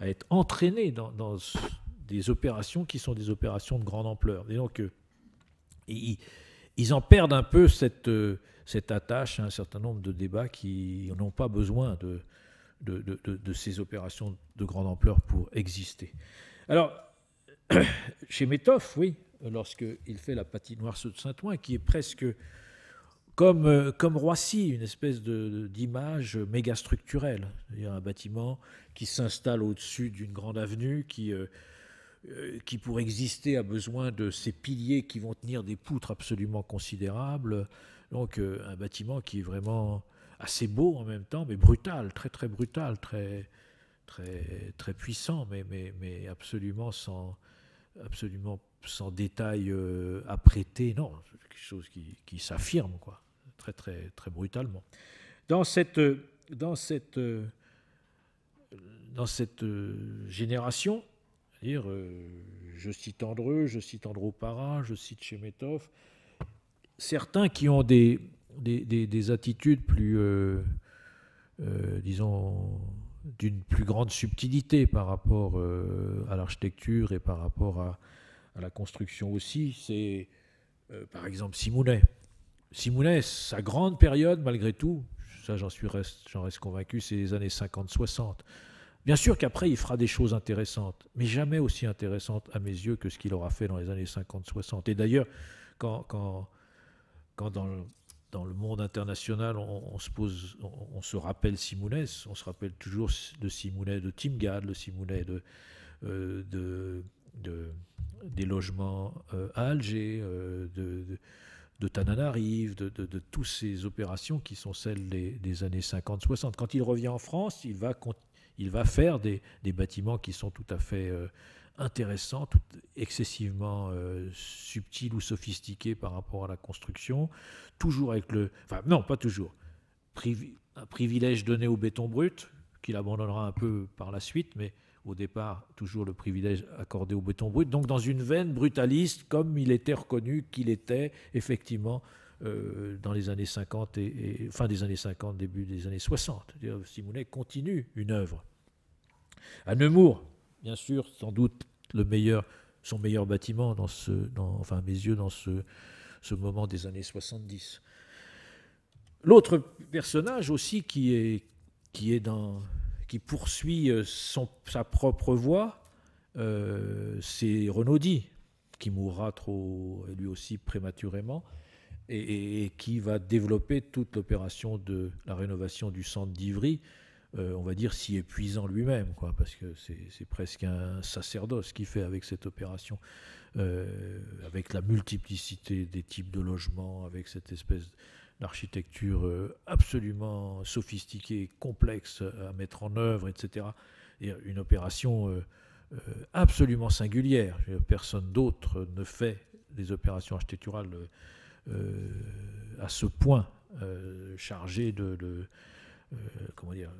être entraînés dans, des opérations qui sont des opérations de grande ampleur. Et donc, euh, ils, en perdent un peu cette, euh, cette attache à un certain nombre de débats qui n'ont pas besoin de de, de ces opérations de grande ampleur pour exister. Alors, chez Métoff, oui, lorsqu'il fait la patinoire de Saint-Ouen, qui est presque comme, euh, comme Roissy, une espèce d'image méga structurelle. Il à dire un bâtiment qui s'installe au-dessus d'une grande avenue, qui, euh, euh, qui pour exister a besoin de ces piliers qui vont tenir des poutres absolument considérables. Donc un bâtiment qui est vraiment assez beau en même temps, mais brutal, très très brutal, très, très, très puissant, mais, mais, mais absolument sans, absolument sans détail euh, apprêté. Non, quelque chose qui, s'affirme, quoi, très, très, très brutalement. Dans cette, dans cette, dans cette euh, génération, dire, euh, je cite Andreu, je cite Andropara, je cite Chemetov, certains qui ont des, des, attitudes plus, euh, disons, d'une plus grande subtilité par rapport euh, à l'architecture et par rapport à, la construction aussi, c'est euh, par exemple Simounet. Simounet, sa grande période malgré tout, ça j'en reste, reste convaincu, c'est les années 50-60. Bien sûr qu'après il fera des choses intéressantes, mais jamais aussi intéressantes à mes yeux que ce qu'il aura fait dans les années 50-60. Et d'ailleurs, quand, quand, quand dans dans le monde international, on, se pose, on, se rappelle Simounet, on se rappelle toujours de Simounet de Timgad, le Simounet de, euh, de, des logements euh, à Alger, euh, de, de, Tananarive, de, de, toutes ces opérations qui sont celles des, années 50-60. Quand il revient en France, il va, il va faire des, des, bâtiments qui sont tout à fait euh, intéressant, excessivement euh, subtil ou sophistiqué par rapport à la construction, toujours avec le... Enfin non, pas toujours. un privilège donné au béton brut, qu'il abandonnera un peu par la suite, mais au départ, toujours le privilège accordé au béton brut, donc dans une veine brutaliste, comme il était reconnu qu'il était effectivement euh, dans les années 50 et, et, fin des années 50, début des années 60. Simonet continue une œuvre. À Nemours, bien sûr, sans doute le son meilleur bâtiment, enfin à mes yeux, dans ce, moment des années 70. L'autre personnage aussi qui, est, poursuit euh, sa propre voie, euh, c'est Renaudy, qui mourra trop, lui aussi prématurément, et qui va développer toute l'opération de la rénovation du centre d'Ivry. Euh, on va dire, si épuisant lui-même, quoi, parce que c'est presque un sacerdoce qu'il fait avec cette opération, euh, avec la multiplicité des types de logements, avec cette espèce d'architecture euh, absolument sophistiquée, complexe à mettre en œuvre, etc. Et une opération absolument singulière. Personne d'autre ne fait des opérations architecturales à ce point chargées de, comment dire,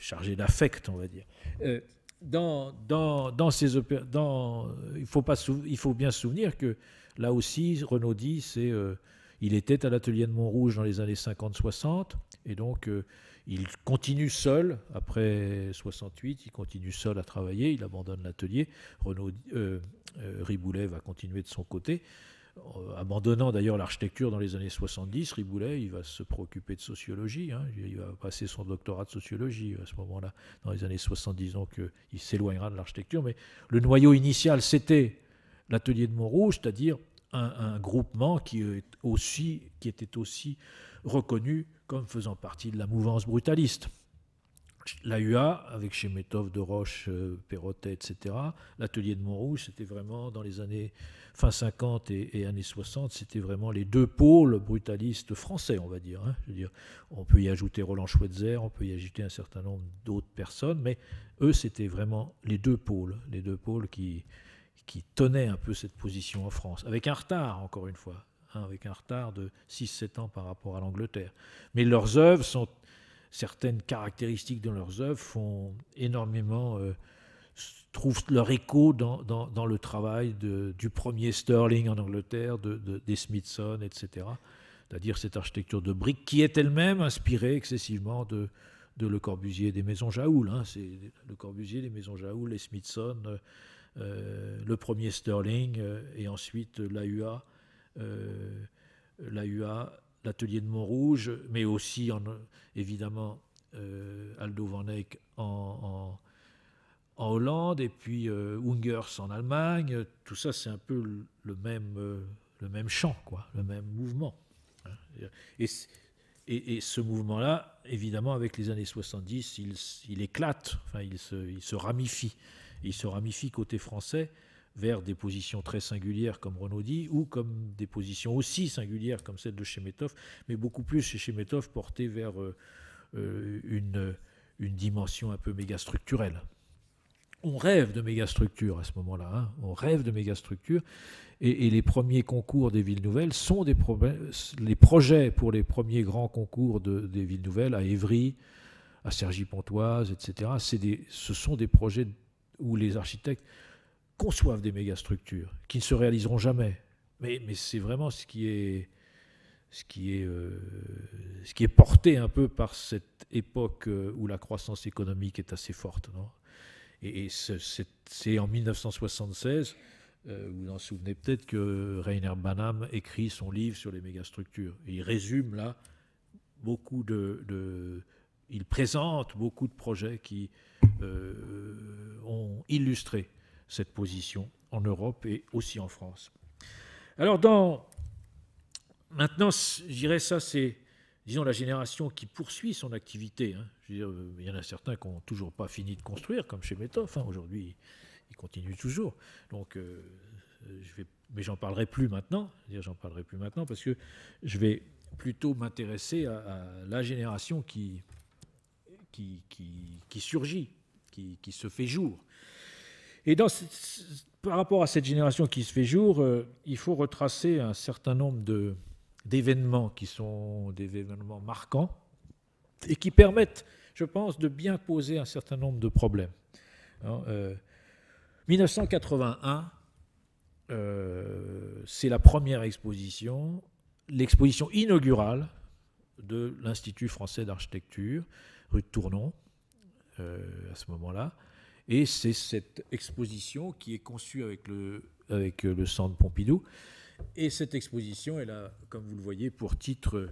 chargé d'affect, on va dire. Euh, dans, dans, dans, ces dans, il, faut pas il faut bien se souvenir que là aussi, Renaud c'est, euh, il était à l'atelier de Montrouge dans les années 50-60, et donc euh, il continue seul, après 68, il continue seul à travailler, il abandonne l'atelier, Renaud, Riboulet va continuer de son côté, euh, abandonnant d'ailleurs l'architecture dans les années 70, Riboulet, il va se préoccuper de sociologie, hein. il va passer son doctorat de sociologie euh, à ce moment-là, dans les années 70, donc euh, il s'éloignera de l'architecture, mais le noyau initial, c'était l'atelier de Montrouge, c'est-à-dire un, groupement qui était aussi reconnu comme faisant partie de la mouvance brutaliste l'AUA, avec Chemetov, De Roche, euh, Perrotet, etc., l'atelier de Montrouge, c'était vraiment dans les années fin 50 et, années 60, c'était vraiment les deux pôles brutalistes français, on va hein. dire. on peut y ajouter Roland Schweitzer, on peut y ajouter un certain nombre d'autres personnes, mais eux, c'était vraiment les deux pôles, les deux pôles qui, qui tenaient un peu cette position en France, avec un retard, encore une fois, hein, avec un retard de 6-7 ans par rapport à l'Angleterre. Mais leurs œuvres sont certaines caractéristiques dans leurs œuvres font énormément, euh, trouvent leur écho dans, le travail du premier Sterling en Angleterre, des Smithson, etc. C'est-à-dire cette architecture de briques qui est elle-même inspirée excessivement de, Le Corbusier des maisons Jaoul. Hein. C'est Le Corbusier des maisons Jaoul, les Smithson, euh, euh, le premier Sterling et ensuite L'AUA l'atelier de Montrouge, mais aussi en, évidemment euh, Aldo Van Eyck en, Hollande et puis euh, Ungers en Allemagne. Tout ça, c'est un peu le, même, euh, le même champ, quoi, le même mouvement. Et, ce mouvement-là, évidemment, avec les années 70, il, il éclate, enfin, il, il se ramifie. Il se ramifie côté français vers des positions très singulières comme Renaud ou comme des positions aussi singulières comme celle de Chemetov, mais beaucoup plus chez Chemetov, portées vers euh, euh, une, une dimension un peu mégastructurelle. On rêve de mégastructures à ce moment-là, hein. on rêve de mégastructures, et, et, les premiers concours des villes nouvelles sont des les projets pour les premiers grands concours des villes nouvelles à Évry, à sergi pontoise etc. Des, ce sont des projets où les architectes conçoivent des mégastructures qui ne se réaliseront jamais. Mais, mais c'est vraiment ce qui est, ce qui est, euh, ce qui est porté un peu par cette époque euh, où la croissance économique est assez forte. Non et, c'est en 1976, euh, vous vous en souvenez peut-être, que Rainer Banham écrit son livre sur les mégastructures. il résume là beaucoup de, il présente beaucoup de projets qui ont illustré cette position en Europe et aussi en France. Alors dans maintenant, je dirais ça, c'est disons la génération qui poursuit son activité. Hein. Je veux dire, il y en a certains qui n'ont toujours pas fini de construire, comme chez Metof. Hein. Aujourd'hui, ils continuent toujours. Donc, euh, je vais, mais j'en parlerai plus maintenant. J'en parlerai plus maintenant parce que je vais plutôt m'intéresser à, la génération qui qui, qui, qui surgit, qui, qui, se fait jour. Et par rapport à cette génération qui se fait jour, euh, il faut retracer un certain nombre d'événements qui sont des événements marquants et qui permettent, je pense, de bien poser un certain nombre de problèmes. 1981, hein, euh, euh, c'est la première exposition, l'exposition inaugurale de l'Institut français d'architecture, rue de Tournon, à ce moment-là. Et c'est cette exposition qui est conçue avec le, avec euh, le Centre Pompidou. Et cette exposition, elle a, comme vous le voyez, pour titre euh,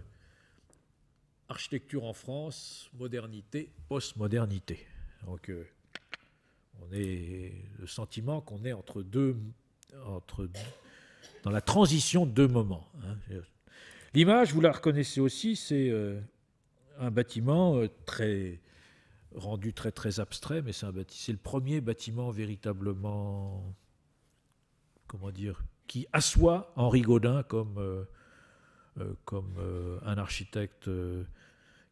Architecture en France, modernité, postmodernité. Donc, euh, on est le sentiment qu'on est entre deux, entre dans la transition de deux moments. Hein. L'image, vous la reconnaissez aussi, c'est un bâtiment très rendu très très abstrait, mais c'est un c'est le premier bâtiment véritablement, comment dire, qui assoit Henri Gaudin comme, euh, euh, comme euh, un architecte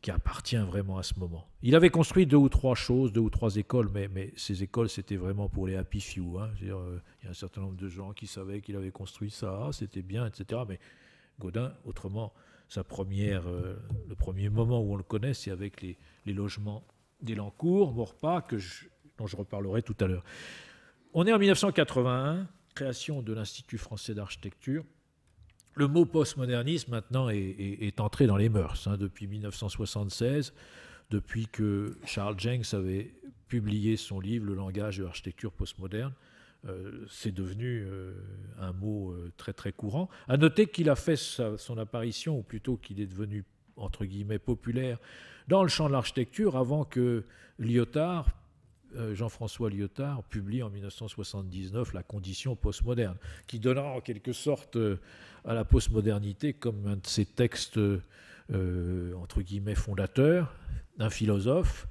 qui appartient vraiment à ce moment. Il avait construit deux ou trois choses, deux ou trois écoles, mais, mais ces écoles, c'était vraiment pour les happy few. Hein. il y a un certain nombre de gens qui savaient qu'il avait construit ça, c'était bien, etc. Mais Gaudin, autrement, sa première, le premier moment où on le connaît, c'est avec les logements des Maurepas, que dont je reparlerai tout à l'heure. On est en 1981, création de l'Institut français d'architecture. Le mot postmodernisme maintenant est, entré dans les mœurs hein, depuis 1976, depuis que Charles Jenks avait publié son livre Le langage de l'architecture postmoderne. Euh, c'est devenu euh, un mot euh, très très courant. À noter qu'il a fait son apparition, ou plutôt qu'il est devenu entre guillemets populaire dans le champ de l'architecture avant que Lyotard, euh, Jean-François Lyotard, publie en 1979 La condition postmoderne, qui donnera en quelque sorte euh, à la postmodernité comme un de ses textes euh, entre guillemets fondateurs, d'un philosophe.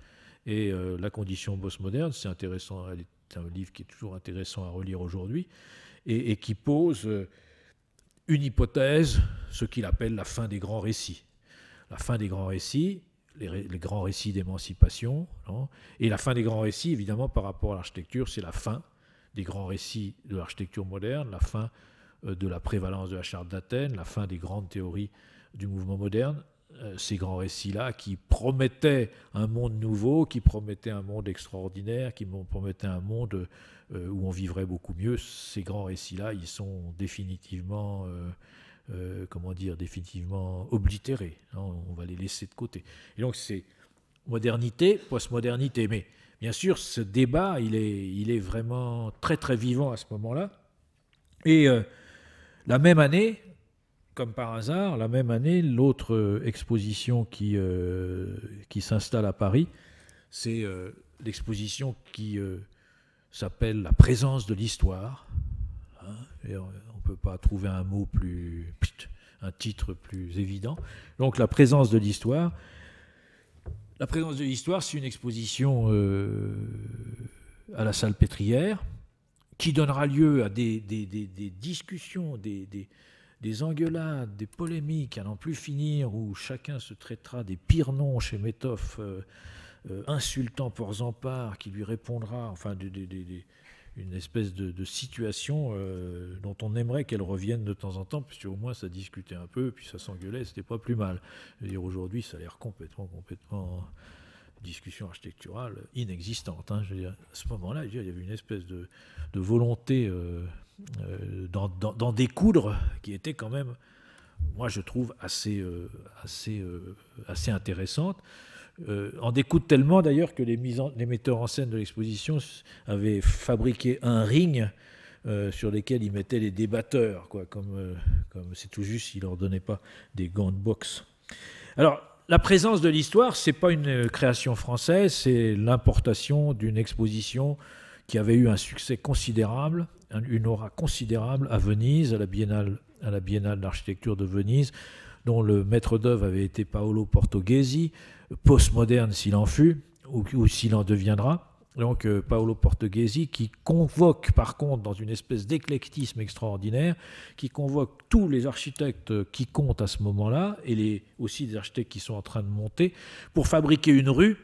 Et La condition postmoderne, c'est intéressant, c'est un livre qui est toujours intéressant à relire aujourd'hui, et, qui pose une hypothèse, ce qu'il appelle la fin des grands récits la fin des grands récits, les, grands récits d'émancipation, et la fin des grands récits, évidemment, par rapport à l'architecture, c'est la fin des grands récits de l'architecture moderne, la fin euh, de la prévalence de la charte d'Athènes, la fin des grandes théories du mouvement moderne, euh, ces grands récits-là qui promettaient un monde nouveau, qui promettaient un monde extraordinaire, qui promettaient un monde euh, où on vivrait beaucoup mieux, ces grands récits-là, ils sont définitivement euh, comment dire, définitivement oblitérés. Hein, on va les laisser de côté. Et donc c'est modernité, postmodernité. Mais bien sûr, ce débat, il est, il est vraiment très très vivant à ce moment-là. Et euh, la même année, comme par hasard, la même année, l'autre euh, exposition qui, qui s'installe à Paris, c'est l'exposition qui s'appelle La présence de l'histoire. Hein, peut pas trouver un mot plus, un titre plus évident. Donc la présence de l'histoire. La présence de l'histoire, c'est une exposition euh, à la salle pétrière qui donnera lieu à des, discussions, des, engueulades, des polémiques à n'en plus finir, où chacun se traitera des pires noms chez Métoff, euh, euh, insultant pour insultant qui lui répondra, enfin une espèce de, situation euh, dont on aimerait qu'elle revienne de temps en temps, puisque au moins ça discutait un peu, puis ça s'engueulait, c'était pas plus mal. dire, aujourd'hui, ça a l'air complètement, complètement discussion architecturale inexistante. Hein, à ce moment-là, il y avait une espèce de, de volonté euh, euh, d'en découdre qui était quand même, moi je trouve, assez, assez, assez intéressante. Euh, en découte tellement d'ailleurs que les, metteurs en scène de l'exposition avaient fabriqué un ring euh, sur lequel ils mettaient les débatteurs, quoi, comme euh, c'est tout juste ils ne leur donnaient pas des gants de boxe. Alors, la présence de l'histoire, ce n'est pas une création française, c'est l'importation d'une exposition qui avait eu un succès considérable, une aura considérable à Venise, à la Biennale d'architecture de Venise, dont le maître d'œuvre avait été Paolo Portoghesi, postmoderne s'il en fut, ou, s'il en deviendra. Donc euh, Paolo Portoghesi, qui convoque par contre, dans une espèce d'éclectisme extraordinaire, qui convoque tous les architectes qui comptent à ce moment-là, et aussi des architectes qui sont en train de monter, pour fabriquer une rue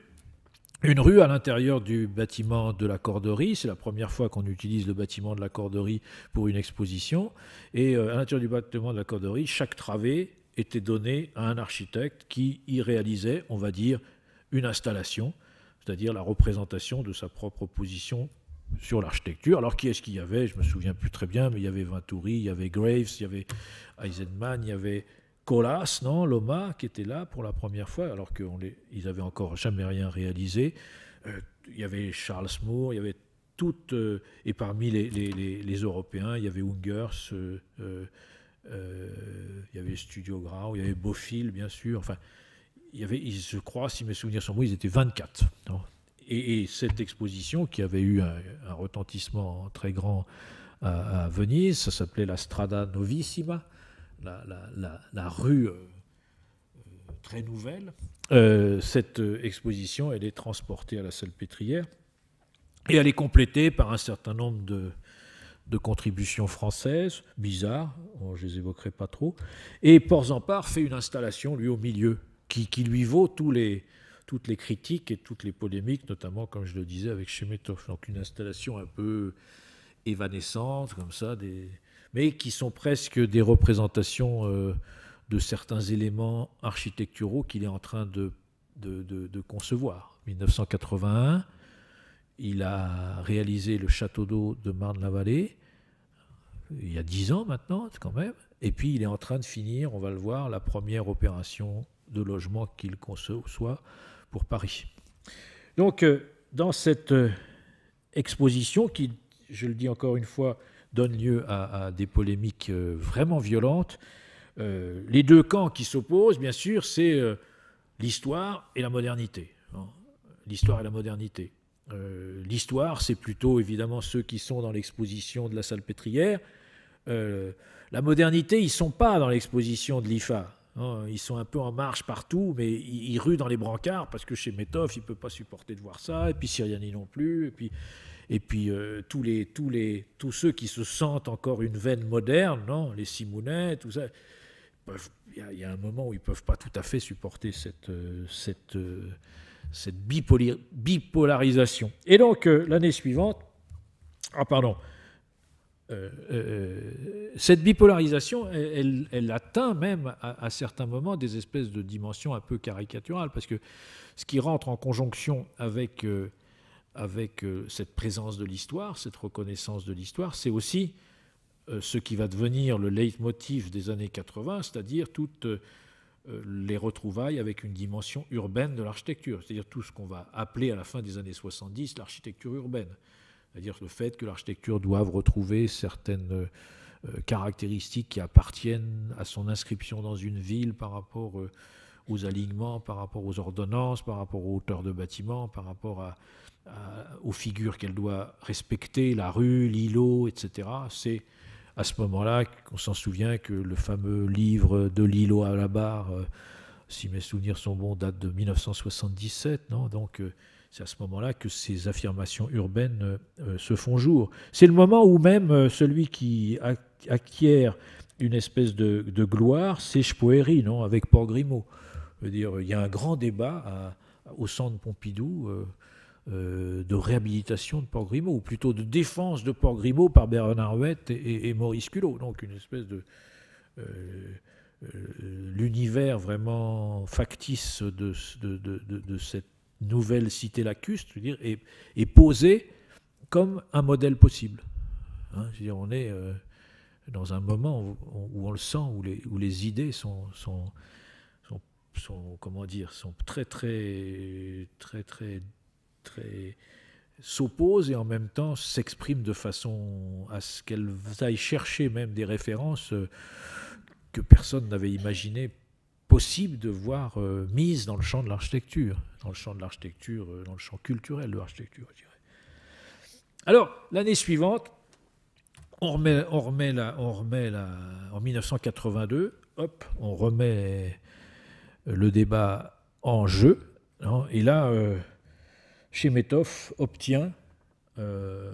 une rue à l'intérieur du bâtiment de la Corderie. C'est la première fois qu'on utilise le bâtiment de la Corderie pour une exposition. Et euh, à l'intérieur du bâtiment de la Corderie, chaque travée était donné à un architecte qui y réalisait, on va dire, une installation, c'est-à-dire la représentation de sa propre position sur l'architecture. Alors qui est-ce qu'il y avait Je me souviens plus très bien, mais il y avait Venturi, il y avait Graves, il y avait Eisenman, il y avait Colas, non Loma, qui était là pour la première fois, alors qu'ils n'avaient encore jamais rien réalisé. Euh, il y avait Charles Moore, il y avait toutes... Euh, et parmi les, Européens, il y avait Ungers, euh, euh, il y avait Studio Grau, il y avait Beaufil, bien sûr. Enfin, il y avait, je crois, si mes souvenirs sont bons, ils étaient 24. Et, cette exposition, qui avait eu un, retentissement très grand à, Venise, ça s'appelait la Strada Novissima, la, rue euh, euh, très nouvelle. cette exposition, elle est transportée à la Salle Pétrière et elle est complétée par un certain nombre de, de contributions françaises, bizarres, je les évoquerai pas trop. Et Porzampar fait une installation, lui, au milieu, qui, lui vaut tous les, toutes les critiques et toutes les polémiques, notamment, comme je le disais, avec Chemetov. Donc une installation un peu évanescente, comme ça, des... mais qui sont presque des représentations euh, de certains éléments architecturaux qu'il est en train de, de, de, de concevoir. 1981 il a réalisé le château d'eau de Marne-la-Vallée, il y a dix ans maintenant quand même, et puis il est en train de finir, on va le voir, la première opération de logement qu'il conçoit pour Paris. Donc euh, dans cette euh, exposition qui, je le dis encore une fois, donne lieu à, des polémiques euh, vraiment violentes, les deux camps qui s'opposent, bien sûr, c'est l'histoire et la modernité. Hein. L'histoire et la modernité. Euh, l'histoire, c'est plutôt évidemment ceux qui sont dans l'exposition de la Salpêtrière. Euh, la modernité, ils ne sont pas dans l'exposition de l'IFA. Hein. Ils sont un peu en marche partout, mais ils, rue ruent dans les brancards parce que chez Métoff, il ne peut pas supporter de voir ça, et puis Siriani non plus, et puis, et puis euh, tous, les, tous, les, tous ceux qui se sentent encore une veine moderne, non les Simounets, tout ça. Il y, a un moment où ils ne peuvent pas tout à fait supporter cette. Euh, cette cette bipolarisation. Et donc, euh, l'année suivante, ah pardon, euh, euh, cette bipolarisation, elle, atteint même à, certains moments des espèces de dimensions un peu caricaturales, parce que ce qui rentre en conjonction avec, avec cette présence de l'histoire, cette reconnaissance de l'histoire, c'est aussi ce qui va devenir le leitmotiv des années 80, c'est-à-dire toute euh, les retrouvailles avec une dimension urbaine de l'architecture, c'est-à-dire tout ce qu'on va appeler à la fin des années 70 l'architecture urbaine, c'est-à-dire le fait que l'architecture doive retrouver certaines euh, caractéristiques qui appartiennent à son inscription dans une ville par rapport euh, aux alignements, par rapport aux ordonnances, par rapport aux hauteurs de bâtiments, par rapport aux figures qu'elle doit respecter, la rue, l'îlot, etc. C'est à ce moment-là, on s'en souvient que le fameux livre de Lilo à la barre, euh, si mes souvenirs sont bons, date de 1977, non Donc euh, c'est à ce moment-là que ces affirmations urbaines euh, se font jour. C'est le moment où même celui qui acquiert une espèce de, gloire, c'est Chpoéry, non Avec Port Grimaud. Je veux dire, il y a un grand débat au centre Pompidou euh, de réhabilitation de Port Grimaud, ou plutôt de défense de Port Grimaud par Bernard Huette et, Maurice Culot. Donc une espèce de. Euh, euh, l'univers vraiment factice de, de, cette nouvelle cité lacustre, je veux dire, est, est, posé comme un modèle possible. Hein, on est dans un moment où, on le sent, où les, où les idées sont, sont, sont, comment dire, sont très, très, très, très très s'opposent et en même temps s'exprime de façon à ce qu'elle aille chercher même des références euh, que personne n'avait imaginé possible de voir euh, mises dans le champ de l'architecture, dans le champ de l'architecture, euh, dans le champ culturel de l'architecture, Alors, l'année suivante, on remet, la, on remet la, en 1982, hop, on remet le débat en jeu. Hein, et là, Chemetov obtient euh,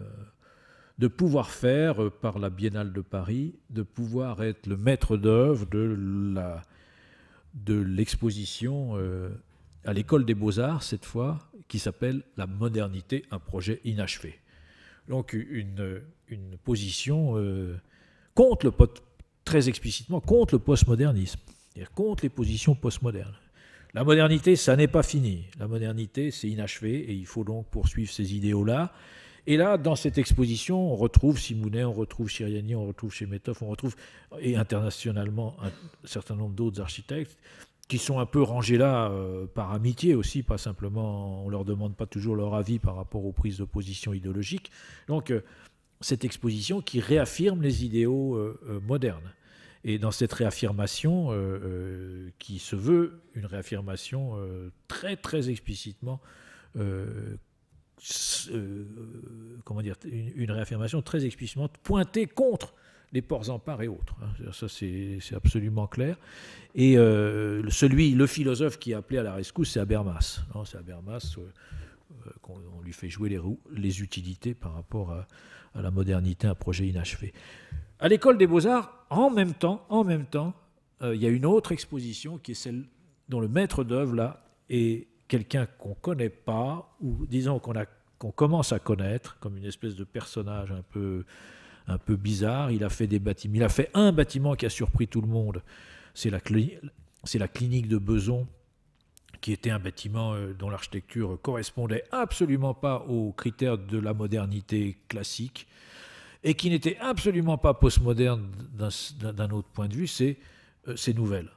de pouvoir faire, euh, par la Biennale de Paris, de pouvoir être le maître d'œuvre de l'exposition euh, à l'école des beaux-arts, cette fois, qui s'appelle La modernité, un projet inachevé. Donc une, position contre le, très explicitement contre le postmodernisme, contre les positions postmodernes. La modernité, ça n'est pas fini. La modernité, c'est inachevé et il faut donc poursuivre ces idéaux-là. Et là, dans cette exposition, on retrouve Simounet, on retrouve Chiriani, on retrouve Chemetov, on retrouve, et internationalement, un certain nombre d'autres architectes qui sont un peu rangés là euh, par amitié aussi, pas simplement, on leur demande pas toujours leur avis par rapport aux prises de position idéologiques. Donc, euh, cette exposition qui réaffirme les idéaux euh, modernes. Et dans cette réaffirmation, euh, euh, qui se veut une réaffirmation euh, très très explicitement, comment dire, une, réaffirmation très explicitement pointée contre les ports en part et autres. Hein. Ça, c'est absolument clair. Et celui, le philosophe qui est appelé à la rescousse, c'est Habermas. Hein. C'est Habermas qu'on lui fait jouer les, roues, les utilités par rapport à, à la modernité, un projet inachevé. À l'école des beaux-arts, en même temps, en même temps, euh, il y a une autre exposition qui est celle dont le maître d'œuvre, là, est quelqu'un qu'on ne connaît pas, ou disons qu'on qu'on commence à connaître, comme une espèce de personnage un peu, un peu bizarre. Il a fait des bâtiments. Il a fait un bâtiment qui a surpris tout le monde. C'est la, c'est la clinique de Beson, qui était un bâtiment euh, dont l'architecture correspondait absolument pas aux critères de la modernité classique et qui n'était absolument pas postmoderne d'un autre point de vue, c'est Nouvelle. Euh, ces nouvelles.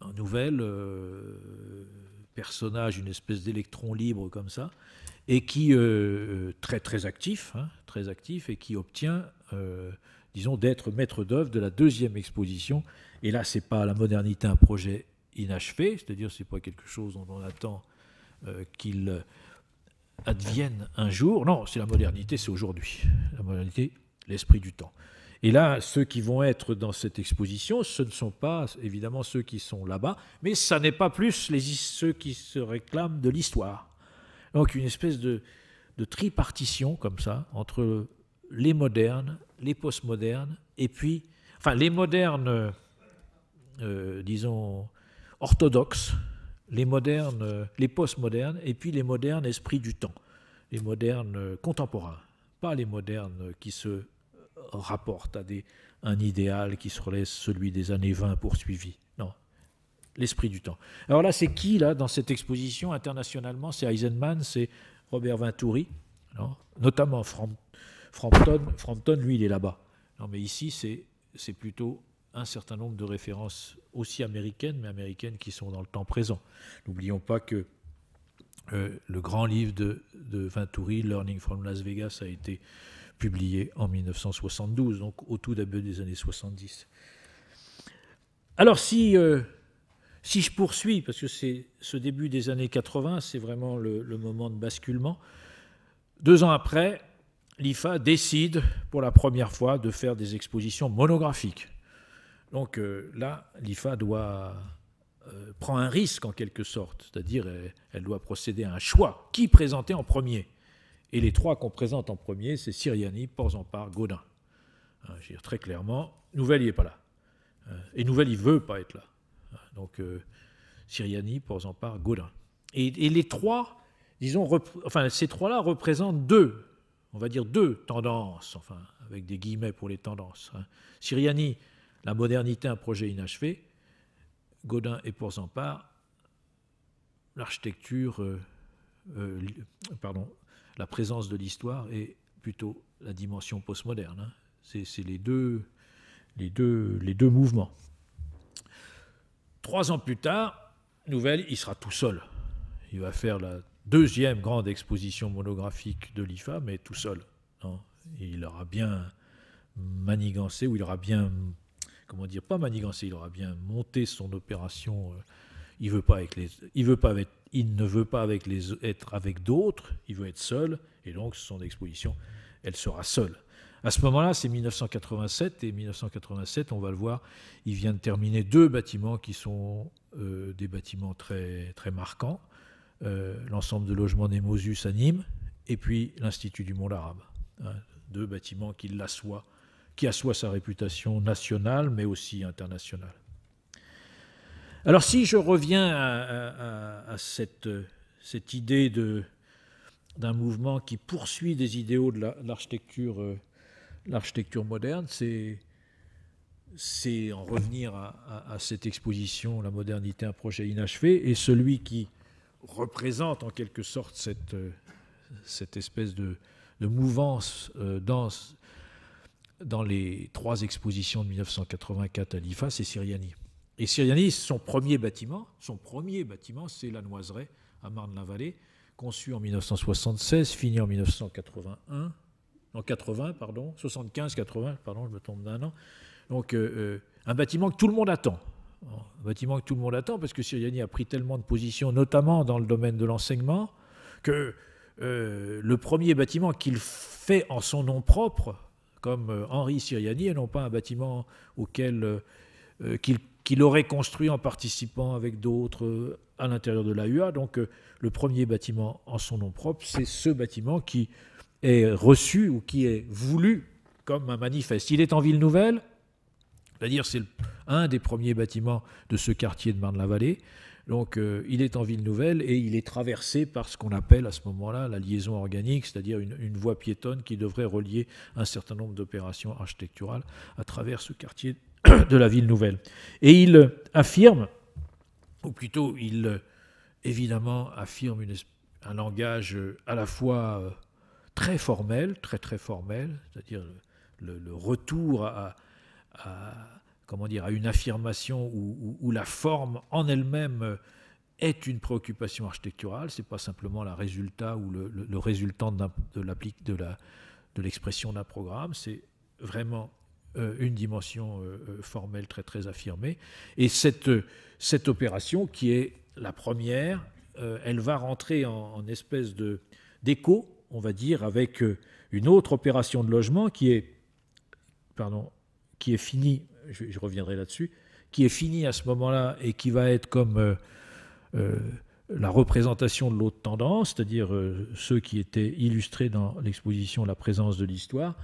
Un nouvel euh, personnage, une espèce d'électron libre comme ça, et qui, est euh, très très actif, hein, très actif, et qui obtient, disons, d'être maître d'œuvre de la deuxième exposition. Et là, c'est pas la modernité un projet inachevé, c'est-à-dire c'est pas quelque chose dont on attend qu'il advienne un jour. Non, c'est la modernité, c'est aujourd'hui. La modernité l'esprit du temps. Et là, ceux qui vont être dans cette exposition, ce ne sont pas évidemment ceux qui sont là-bas, mais ça n'est pas plus les, ceux qui se réclament de l'histoire. Donc une espèce de, tripartition comme ça entre les modernes, les postmodernes, et puis, enfin, les modernes, euh, euh, disons, orthodoxes, les modernes, les postmodernes, et puis les modernes esprits du temps, les modernes euh, contemporains, pas les modernes qui se rapporte à des, un idéal qui se relève celui des années 20 poursuivi Non, l'esprit du temps. Alors là, c'est qui, là, dans cette exposition internationalement C'est Eisenman, c'est Robert Venturi, non notamment Frampton. Frampton, lui, il est là-bas. Non, mais ici, c'est plutôt un certain nombre de références aussi américaines, mais américaines qui sont dans le temps présent. N'oublions pas que euh, le grand livre de, de Learning from Las Vegas, a été publié en 1972, donc au tout début des années 70. Alors si, euh, si je poursuis, parce que c'est ce début des années 80, c'est vraiment le, moment de basculement, deux ans après, l'IFA décide pour la première fois de faire des expositions monographiques. Donc euh, là, l'IFA doit euh, prend un risque en quelque sorte, c'est-à-dire elle doit procéder à un choix. Qui présenter en premier et les trois qu'on présente en premier, c'est Siriani, Porzampar, Gaudin. Hein, je veux dire, très clairement, Nouvelle, il n'est pas là. Hein, et Nouvelle, il veut pas être là. Hein, donc, euh, Siriani, Porzampar, Gaudin. Et, les trois, disons, enfin, ces trois-là représentent deux, on va dire deux tendances, enfin, avec des guillemets pour les tendances. Siriani, la modernité, un projet inachevé. Gaudin et Porzampar, l'architecture, euh, euh pardon, la présence de l'histoire et plutôt la dimension postmoderne. Hein. C'est les deux, les, deux, les deux mouvements. Trois ans plus tard, nouvelle, il sera tout seul. Il va faire la deuxième grande exposition monographique de l'IFA, mais tout seul. Hein. Il aura bien manigancé, ou il aura bien, comment dire, pas manigancé, il aura bien monté son opération. Euh, il ne veut pas être avec d'autres. Il veut être seul. Et donc son exposition, elle sera seule. À ce moment-là, c'est 1987 et 1987, on va le voir, il vient de terminer deux bâtiments qui sont euh, des bâtiments très très marquants. Euh, l'ensemble de logements Mosus à Nîmes et puis l'Institut du Monde Arabe. Hein. deux bâtiments qui l'assoient, qui assoient sa réputation nationale mais aussi internationale. Alors si je reviens à, euh, cette, idée d'un mouvement qui poursuit des idéaux de euh, l'architecture moderne, c'est en revenir à, cette exposition La modernité, un projet inachevé, et celui qui représente en quelque sorte cette, euh, espèce de, mouvance dans, les trois expositions de 1984 à l'IFA, c'est Siriani. Et Siriani, son premier bâtiment, son premier bâtiment, c'est la Noiserie à Marne-la-Vallée, conçu en 1976, fini en 1981, en 80, pardon, 75-80, pardon, je me tombe d'un an. Donc euh, euh, un bâtiment que tout le monde attend. Un bâtiment que tout le monde attend parce que Siriani a pris tellement de positions, notamment dans le domaine de l'enseignement, que euh, le premier bâtiment qu'il fait en son nom propre, comme Henri Siriani, et non pas un bâtiment auquel qu'il qu'il aurait construit en participant avec d'autres euh, à l'intérieur de l'AUA. Donc euh, le premier bâtiment en son nom propre, c'est ce bâtiment qui est reçu ou qui est voulu comme un manifeste. Il est en ville nouvelle, c'est-à-dire c'est un des premiers bâtiments de ce quartier de Marne-la-Vallée. Donc euh, il est en ville nouvelle et il est traversé par ce qu'on appelle à ce moment-là la liaison organique, c'est-à-dire une, une, voie piétonne qui devrait relier un certain nombre d'opérations architecturales à travers ce quartier de la ville nouvelle. Et il affirme, ou plutôt il évidemment affirme un langage euh, à la fois euh, très formel, très très formel, c'est-à-dire le, retour à, comment dire, à une affirmation où, la forme en elle-même euh, est une préoccupation architecturale, c'est pas simplement le résultat ou le, le, le résultant de l'expression d'un programme, c'est vraiment euh, une dimension euh, euh, formelle très très affirmée. Et cette, cette opération, qui est la première, elle va rentrer en, espèce de d'écho, on va dire, avec une autre opération de logement qui est, pardon, qui est finie, je, reviendrai là-dessus, qui est finie à ce moment-là et qui va être comme la représentation de l'autre tendance, c'est-à-dire ceux qui étaient illustrés dans l'exposition La présence de l'histoire,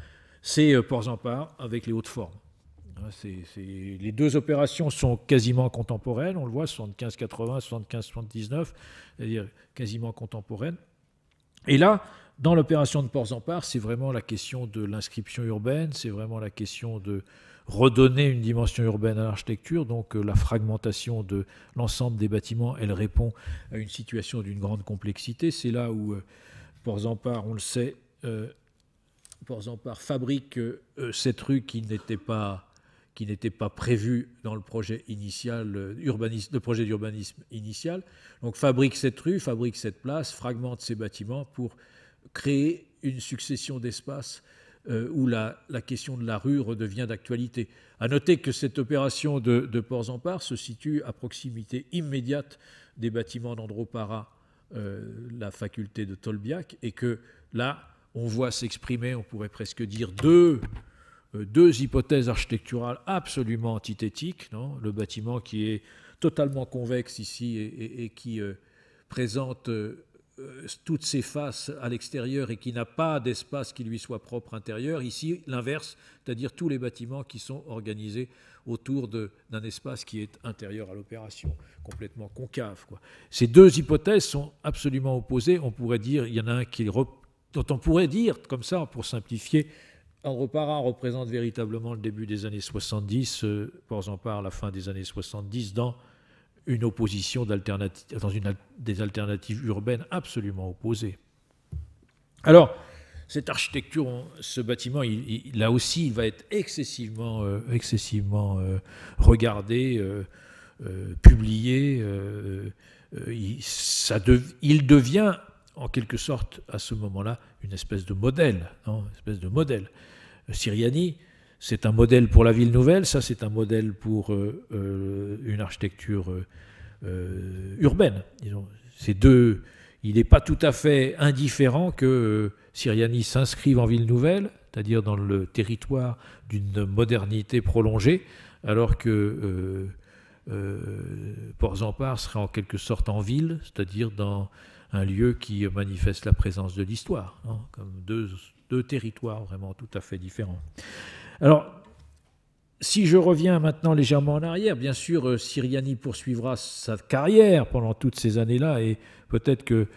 c'est euh, Ports en Part avec les hautes formes. Hein, les deux opérations sont quasiment contemporaines, on le voit, 75-80, 75-79, c'est-à-dire quasiment contemporaines. Et là, dans l'opération de Ports en Part, c'est vraiment la question de l'inscription urbaine, c'est vraiment la question de redonner une dimension urbaine à l'architecture. Donc euh, la fragmentation de l'ensemble des bâtiments, elle répond à une situation d'une grande complexité. C'est là où euh, Ports en Part, on le sait, en part fabrique euh, euh, cette rue qui n'était pas qui n'était pas prévu dans le projet initial, euh, le projet d'urbanisme initial. Donc fabrique cette rue, fabrique cette place, fragmente ces bâtiments pour créer une succession d'espaces où la, la, question de la rue redevient d'actualité. À noter que cette opération de, Ports-en-Part se situe à proximité immédiate des bâtiments d'Andropara, la faculté de Tolbiac, et que là, on voit s'exprimer, on pourrait presque dire, deux, euh, deux hypothèses architecturales absolument antithétiques. Non le bâtiment qui est totalement convexe ici et, qui euh, présente euh, toutes ses faces à l'extérieur et qui n'a pas d'espace qui lui soit propre intérieur. Ici, l'inverse, c'est-à-dire tous les bâtiments qui sont organisés autour d'un espace qui est intérieur à l'opération, complètement concave. Ces deux hypothèses sont absolument opposées. On pourrait dire il y en a un qui, dont on pourrait dire, comme ça, pour simplifier, en reparant représente véritablement le début des années 70, euh, pas en part la fin des années 70, dans une opposition dans une, des alternatives urbaines absolument opposées. Alors, cette architecture, ce bâtiment, il, là aussi, il va être excessivement, euh, euh, regardé, euh, publié. ça il devient en quelque sorte à ce moment-là une espèce de modèle, non espèce de modèle. Euh, c'est un modèle pour la ville nouvelle, ça c'est un modèle pour euh, euh, une architecture urbaine. Ces deux, il n'est pas tout à fait indifférent que Siriani s'inscrive en ville nouvelle, c'est-à-dire dans le territoire d'une modernité prolongée, alors que Port-Zampar serait en quelque sorte en ville, c'est-à-dire dans un lieu qui manifeste la présence de l'histoire, hein, comme deux, deux, territoires vraiment tout à fait différents. Alors, si je reviens maintenant légèrement en arrière, bien sûr, euh, Siriani poursuivra sa carrière pendant toutes ces années-là, et peut-être que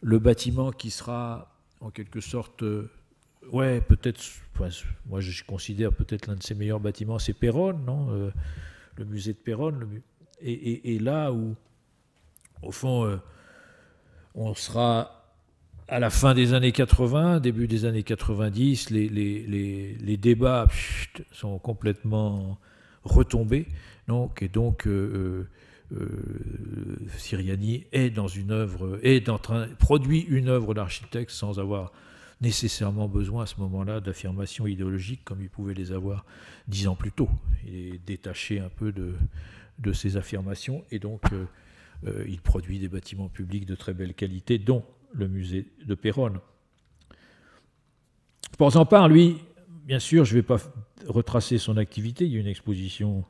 le bâtiment qui sera en quelque sorte, euh, ouais, peut-être, moi je considère peut-être l'un de ses meilleurs bâtiments, c'est Péronne, non euh, le musée de Péronne, et, et, et, là où, au fond, on sera à la fin des années 80, début des années 90, les, débats sont complètement retombés. Donc, et donc, euh, euh, euh Siriani est dans une œuvre, est train, produit une œuvre d'architecte sans avoir nécessairement besoin à ce moment-là d'affirmations idéologiques comme il pouvait les avoir dix ans plus tôt. Il est détaché un peu de, de ces affirmations et donc. Euh, euh, il produit des bâtiments publics de très belle qualité, dont le musée de Péronne. en par lui, bien sûr, je ne vais pas retracer son activité. Il y a une exposition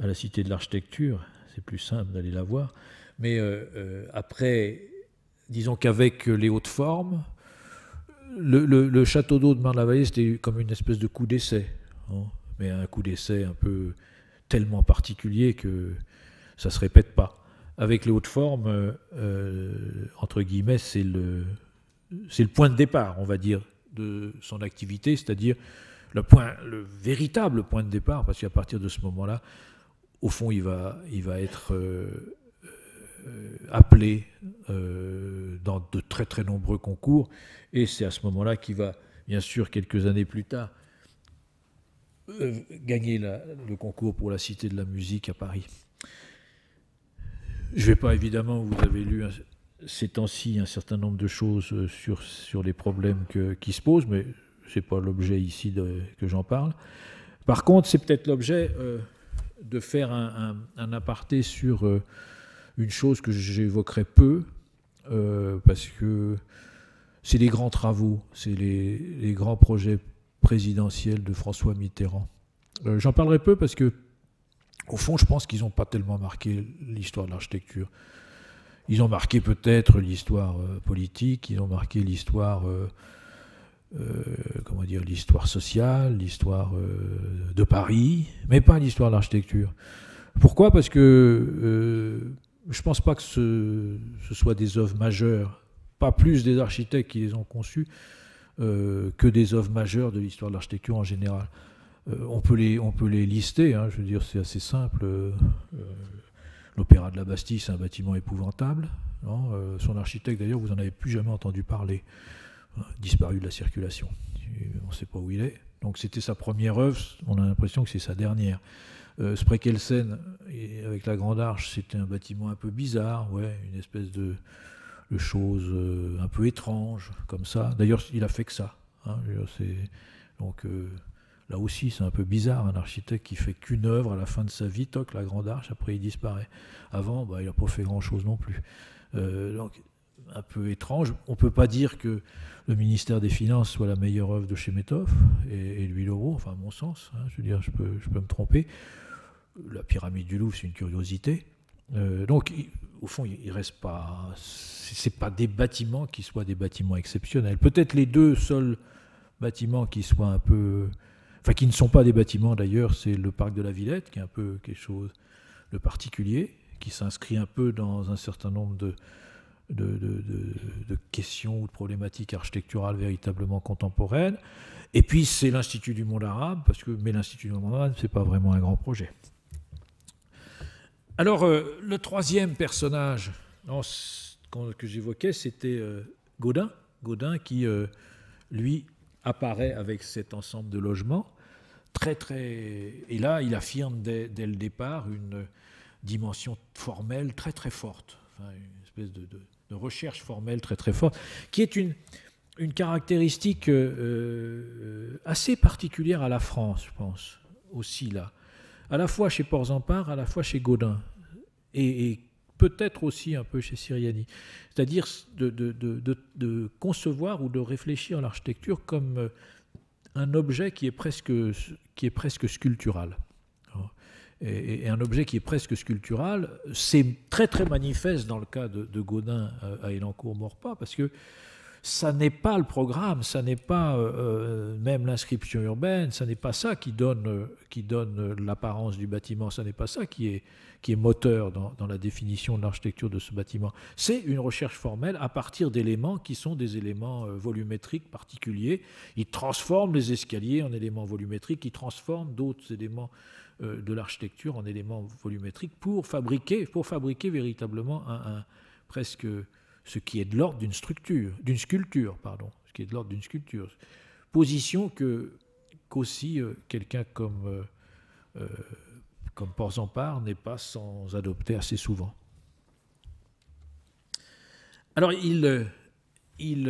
à la Cité de l'Architecture, c'est plus simple d'aller la voir. Mais euh, euh, après, disons qu'avec les hautes formes, le, château d'eau de Marne-la-Vallée, c'était comme une espèce de coup d'essai. Hein. mais un coup d'essai un peu tellement particulier que ça ne se répète pas avec les hautes formes, euh, euh, entre guillemets, c'est le, point de départ, on va dire, de son activité, c'est-à-dire le, véritable point de départ, parce qu'à partir de ce moment-là, au fond, il va, être euh, appelé dans de très très nombreux concours, et c'est à ce moment-là qu'il va, bien sûr, quelques années plus tard, gagner le concours pour la Cité de la musique à Paris. Je ne vais pas, évidemment, vous avez lu ces temps-ci un certain nombre de choses euh, sur, sur les problèmes qui se posent, mais ce n'est pas l'objet ici que j'en parle. Par contre, c'est peut-être l'objet euh, de faire un, un, aparté sur euh, une chose que j'évoquerai peu, parce que c'est les grands travaux, c'est les, les, grands projets présidentiels de François Mitterrand. J'en parlerai peu parce que au fond, je pense qu'ils n'ont pas tellement marqué l'histoire de l'architecture. Ils ont marqué peut-être l'histoire euh, politique, ils ont marqué l'histoire, euh, euh, comment dire, l'histoire sociale, l'histoire de Paris, mais pas l'histoire de l'architecture. Pourquoi Parce que je ne pense pas que ce, ce, soit des œuvres majeures, pas plus des architectes qui les ont conçues que des œuvres majeures de l'histoire de l'architecture en général. Euh, on, peut les, on peut les lister, hein. je veux dire, c'est assez simple. Euh, euh, L'Opéra de la Bastille, c'est un bâtiment épouvantable. son architecte, d'ailleurs, vous n'en avez plus jamais entendu parler. Hein, disparu de la circulation. On ne sait pas où il est. Donc c'était sa première œuvre, on a l'impression que c'est sa dernière. Spreckelsen avec la Grande Arche, c'était un bâtiment un peu bizarre, ouais, une espèce de, chose un peu étrange, comme ça. D'ailleurs, il a fait que ça. Hein, donc, Là aussi, c'est un peu bizarre, un architecte qui fait qu'une œuvre à la fin de sa vie, toque la grande arche, après il disparaît. Avant, bah, il n'a pas fait grand-chose non plus. Euh, donc, un peu étrange. On ne peut pas dire que le ministère des Finances soit la meilleure œuvre de Chemetov et, et lui l'euro, enfin, à mon sens, hein, je veux dire, je peux, je peux me tromper. La pyramide du Louvre, c'est une curiosité. Euh, donc, au fond, il reste pas. C'est pas des bâtiments qui soient des bâtiments exceptionnels. Peut-être les deux seuls bâtiments qui soient un peu enfin qui ne sont pas des bâtiments d'ailleurs, c'est le parc de la Villette, qui est un peu quelque chose de particulier, qui s'inscrit un peu dans un certain nombre de, questions ou de problématiques architecturales véritablement contemporaines. Et puis c'est l'Institut du monde arabe, parce que, mais l'Institut du monde arabe, ce n'est pas vraiment un grand projet. Alors, euh, le troisième personnage que j'évoquais, c'était euh, Gaudin. Gaudin qui, euh, lui, apparaît avec cet ensemble de logements. Très, très, et là, il affirme dès, le départ une dimension formelle très, très forte, une espèce de, recherche formelle très, très forte, qui est une, une caractéristique euh, euh, assez particulière à la France, je pense, aussi là. À la fois chez ports à la fois chez Gaudin. Et, et peut-être aussi un peu chez Siriani. C'est-à-dire de, concevoir ou de réfléchir l'architecture comme euh, un objet qui est presque, qui est presque sculptural. Et, un objet qui est presque sculptural, c'est très très manifeste dans le cas de, Gaudin à Élancourt-Morpa, parce que ça n'est pas le programme, ça n'est pas euh, euh, même l'inscription urbaine, ça n'est pas ça qui donne, euh, qui donne l'apparence du bâtiment, ça n'est pas ça qui est, qui est moteur dans, dans la définition de l'architecture de ce bâtiment. C'est une recherche formelle à partir d'éléments qui sont des éléments volumétriques particuliers. Il transforme les escaliers en éléments volumétriques, il transforme d'autres éléments de l'architecture en éléments volumétriques pour fabriquer, pour fabriquer véritablement un, un presque ce qui est de l'ordre d'une structure, d'une sculpture, pardon, ce qui est de l'ordre d'une sculpture. Position que qu'aussi euh, quelqu'un comme euh, euh comme Porzampar n'est pas sans adopter assez souvent. Alors il euh, il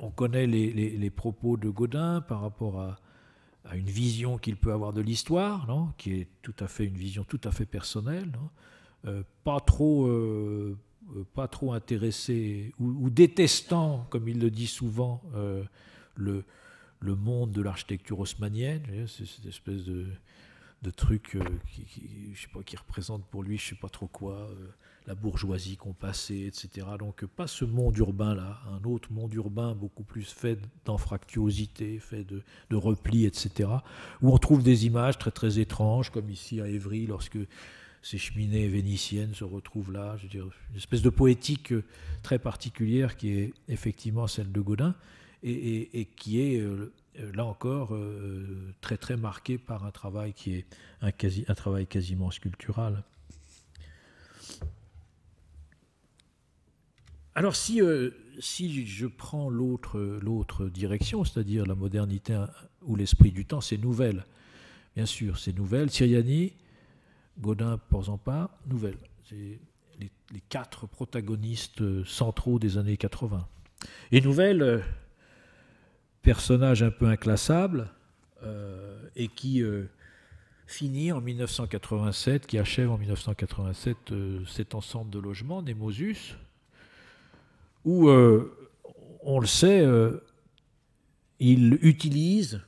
on connaît les, propos de Godin par rapport à, une vision qu'il peut avoir de l'histoire, qui est tout à fait une vision tout à fait personnelle, pas trop euh, pas trop intéressé ou, détestant, comme il le dit souvent, euh, le, le monde de l'architecture haussmannienne. c'est cette espèce de, de truc euh, qui, je sais pas, qui représente pour lui, je sais pas trop quoi, la bourgeoisie qu'on passait, etc. Donc pas ce monde urbain-là, un autre monde urbain beaucoup plus fait d'anfractuosité, fait de, de repli, etc. Où on trouve des images très très étranges, comme ici à Évry, lorsque ces cheminées vénitiennes se retrouvent là. Je veux dire, une espèce de poétique euh, très particulière qui est effectivement celle de Godin et, qui est euh, là encore euh, très très marquée par un travail qui est un, travail quasiment sculptural. Alors si, si je prends l'autre direction, c'est-à-dire la modernité hein, ou l'esprit du temps, c'est nouvelle. Bien sûr, c'est nouvelle. Siriani, Godin, pas Nouvelle. les, quatre protagonistes centraux des années 80. Et Nouvelle, euh, personnage un peu inclassable, euh, et qui euh, finit en 1987, qui achève en 1987 cet ensemble de logements, Nemosus, où, on le sait, il utilise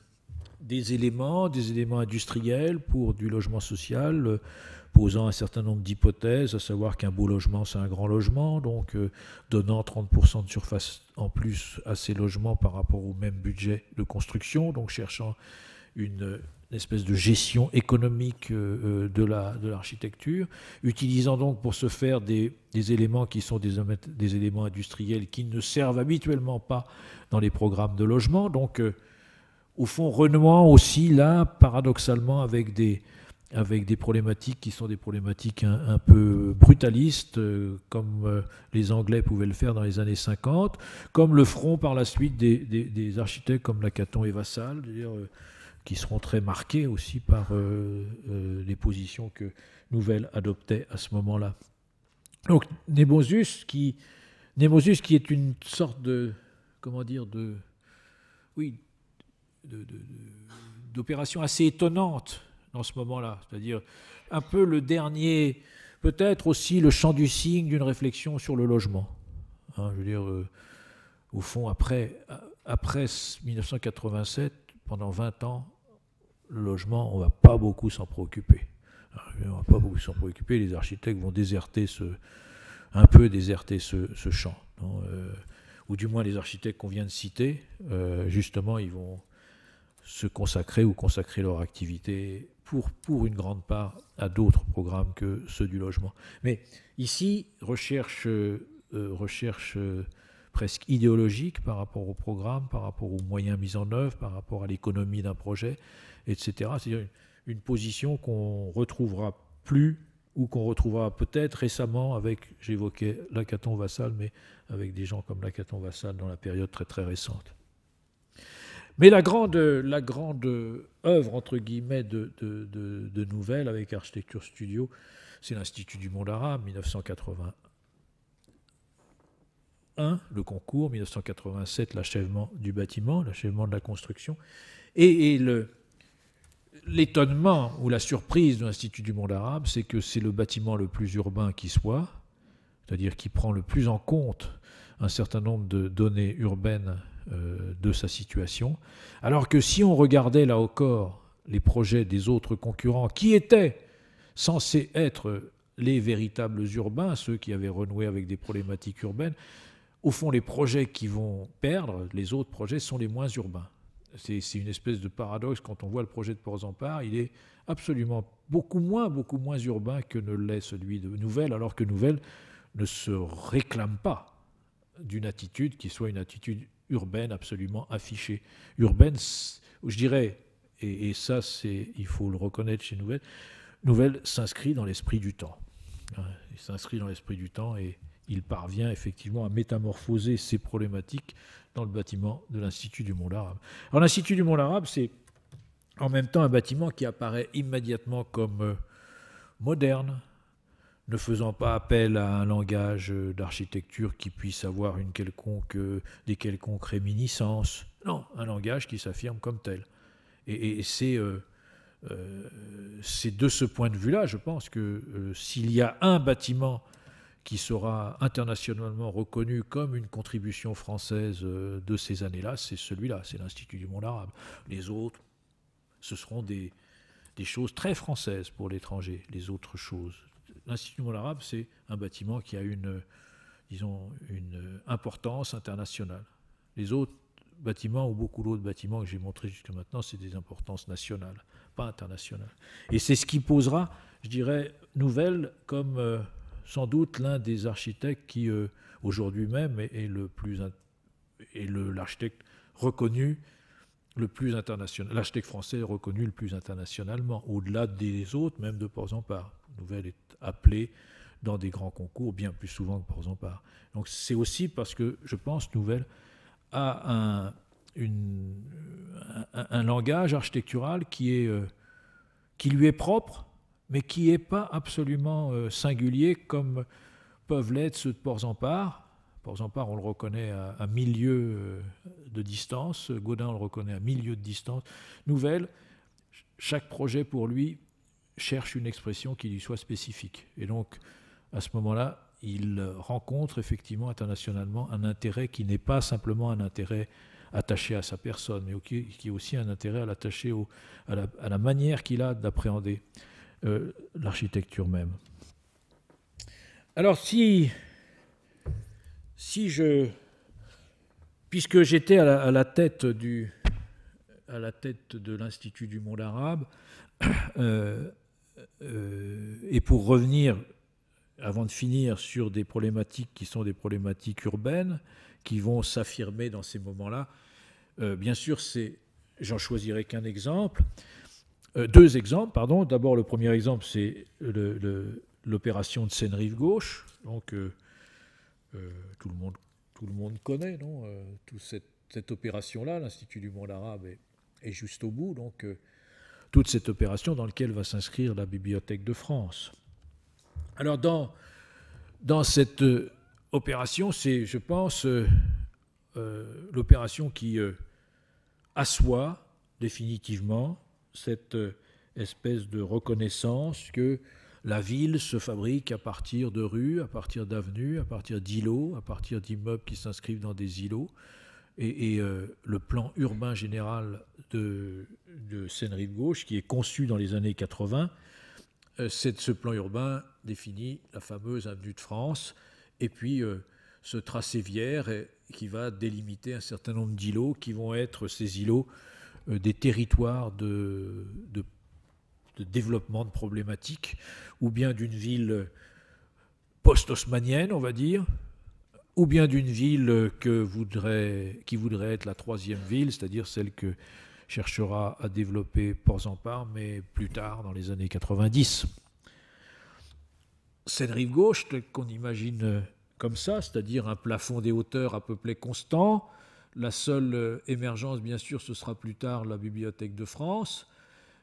des éléments, des éléments industriels pour du logement social, euh, posant un certain nombre d'hypothèses, à savoir qu'un beau logement, c'est un grand logement, donc euh, donnant 30% de surface en plus à ces logements par rapport au même budget de construction, donc cherchant une, espèce de gestion économique euh, de l'architecture, la, de utilisant donc pour ce faire des, des éléments qui sont des, des, éléments industriels qui ne servent habituellement pas dans les programmes de logement. Donc, au fond, renouant aussi, là, paradoxalement, avec des, avec problématiques qui sont des problématiques un, peu brutalistes, euh, comme euh, les Anglais pouvaient le faire dans les années 50, comme le front par la suite des, architectes comme Lacaton et Vassal, euh, qui seront très marqués aussi par les positions que Nouvelle adoptait à ce moment-là. Donc Némosus, qui, qui est une sorte de, comment dire, de, oui, d'opérations assez étonnantes dans ce moment-là. C'est-à-dire un peu le dernier, peut-être aussi le champ du signe d'une réflexion sur le logement. Hein, je veux dire, euh, au fond, après, après 1987, pendant 20 ans, le logement, on ne va pas beaucoup s'en préoccuper. Hein, on ne va pas beaucoup s'en préoccuper, les architectes vont déserter ce, un peu déserter ce, champ. Euh, ou du moins les architectes qu'on vient de citer, euh, justement, ils vont, se consacrer ou consacrer leur activité pour, pour une grande part à d'autres programmes que ceux du logement. Mais ici, recherche, euh, euh, recherche euh, presque idéologique par rapport au programme, par rapport aux moyens mis en œuvre, par rapport à l'économie d'un projet, etc. C'est-à-dire une, position qu'on retrouvera plus ou qu'on retrouvera peut-être récemment avec, j'évoquais Lacaton Vassal, mais avec des gens comme Lacaton Vassal dans la période très très récente. Mais la grande, œuvre, entre guillemets, de, nouvelles avec Architecture Studio, c'est l'Institut du monde arabe, 1981, le concours, 1987, l'achèvement du bâtiment, l'achèvement de la construction, et, l'étonnement ou la surprise de l'Institut du monde arabe, c'est que c'est le bâtiment le plus urbain qui soit, c'est-à-dire qui prend le plus en compte un certain nombre de données urbaines euh, de sa situation. Alors que si on regardait là encore les projets des autres concurrents, qui étaient censés être les véritables urbains, ceux qui avaient renoué avec des problématiques urbaines, au fond, les projets qui vont perdre, les autres projets, sont les moins urbains. C'est une espèce de paradoxe quand on voit le projet de Port-en-Part, il est absolument beaucoup moins, beaucoup moins urbain que ne l'est celui de Nouvelle, alors que Nouvelle ne se réclame pas d'une attitude qui soit une attitude urbaine absolument affichée. Urbaine, je dirais, et, ça c'est, il faut le reconnaître chez Nouvelle, Nouvelle s'inscrit dans l'esprit du temps. Hein, il s'inscrit dans l'esprit du temps et il parvient effectivement à métamorphoser ces problématiques dans le bâtiment de l'Institut du Monde Arabe. Alors l'Institut du Monde Arabe, c'est en même temps un bâtiment qui apparaît immédiatement comme euh, moderne, ne faisant pas appel à un langage euh, d'architecture qui puisse avoir une quelconque, euh, des quelconques réminiscences. Non, un langage qui s'affirme comme tel. Et, euh, c'est de ce point de vue-là, je pense, que s'il y a un bâtiment qui sera internationalement reconnu comme une contribution française de ces années-là, c'est celui-là, c'est l'Institut du monde arabe. Les autres, ce seront des choses très françaises pour l'étranger, les autres choses l'Institut du c'est un bâtiment qui a une, disons, une importance internationale. Les autres bâtiments, ou beaucoup d'autres bâtiments que j'ai montrés jusque maintenant, c'est des importances nationales, pas internationales. Et c'est ce qui posera, je dirais, Nouvelle comme euh, sans doute l'un des architectes qui, euh, aujourd'hui même, est, le plus l'architecte reconnu le plus international, l'architecte français reconnu le plus internationalement, au-delà des autres, même de Ports en part nouvelle est appelée dans des grands concours, bien plus souvent que par Donc c'est aussi parce que je pense Nouvelle a un, un, langage architectural qui, est, euh, qui lui est propre, mais qui n'est pas absolument euh, singulier comme peuvent l'être ceux de Port-en-Part. part on le reconnaît à, un milieu euh, de distance, Gaudin, on le reconnaît à milieu de distance. Nouvelle, chaque projet pour lui cherche une expression qui lui soit spécifique. Et donc, à ce moment-là, il rencontre effectivement internationalement un intérêt qui n'est pas simplement un intérêt attaché à sa personne, mais qui, est aussi un intérêt à l'attacher à, la, manière qu'il a d'appréhender euh, l'architecture même. Alors si, si je, puisque j'étais à, la tête du, à la tête de l'Institut du monde arabe, euh, euh, et pour revenir, avant de finir, sur des problématiques qui sont des problématiques urbaines, qui vont s'affirmer dans ces moments-là, euh, bien sûr, c'est, j'en choisirai qu'un exemple, euh, deux exemples, pardon. D'abord, le premier exemple, c'est l'opération le, de Seine-Rive Gauche, donc tout le monde tout le monde connaît, non Toute cette, opération-là, l'Institut du monde arabe est, juste au bout. Donc, toute cette opération dans laquelle va s'inscrire la Bibliothèque de France. Alors dans, cette euh, opération, c'est, je pense, euh, euh, l'opération qui assoit définitivement cette espèce de reconnaissance que la ville se fabrique à partir de rues, à partir d'avenues, à partir d'îlots, à partir d'immeubles qui s'inscrivent dans des îlots, et, euh, le plan urbain général de, de de Gauche, qui est conçu dans les années 80, euh, ce plan urbain définit la fameuse avenue de France, et puis euh, ce tracé vière qui va délimiter un certain nombre d'îlots, qui vont être ces îlots euh, des territoires de, de, développement de problématiques, ou bien d'une ville post haussmannienne on va dire, ou bien d'une ville qui voudrait être la troisième ville, c'est-à-dire celle que cherchera à développer Ports en Part, mais plus tard, dans les années 90. Cette rive gauche qu'on imagine comme ça, c'est-à-dire un plafond des hauteurs à peu près constant. La seule émergence, bien sûr, ce sera plus tard la Bibliothèque de France,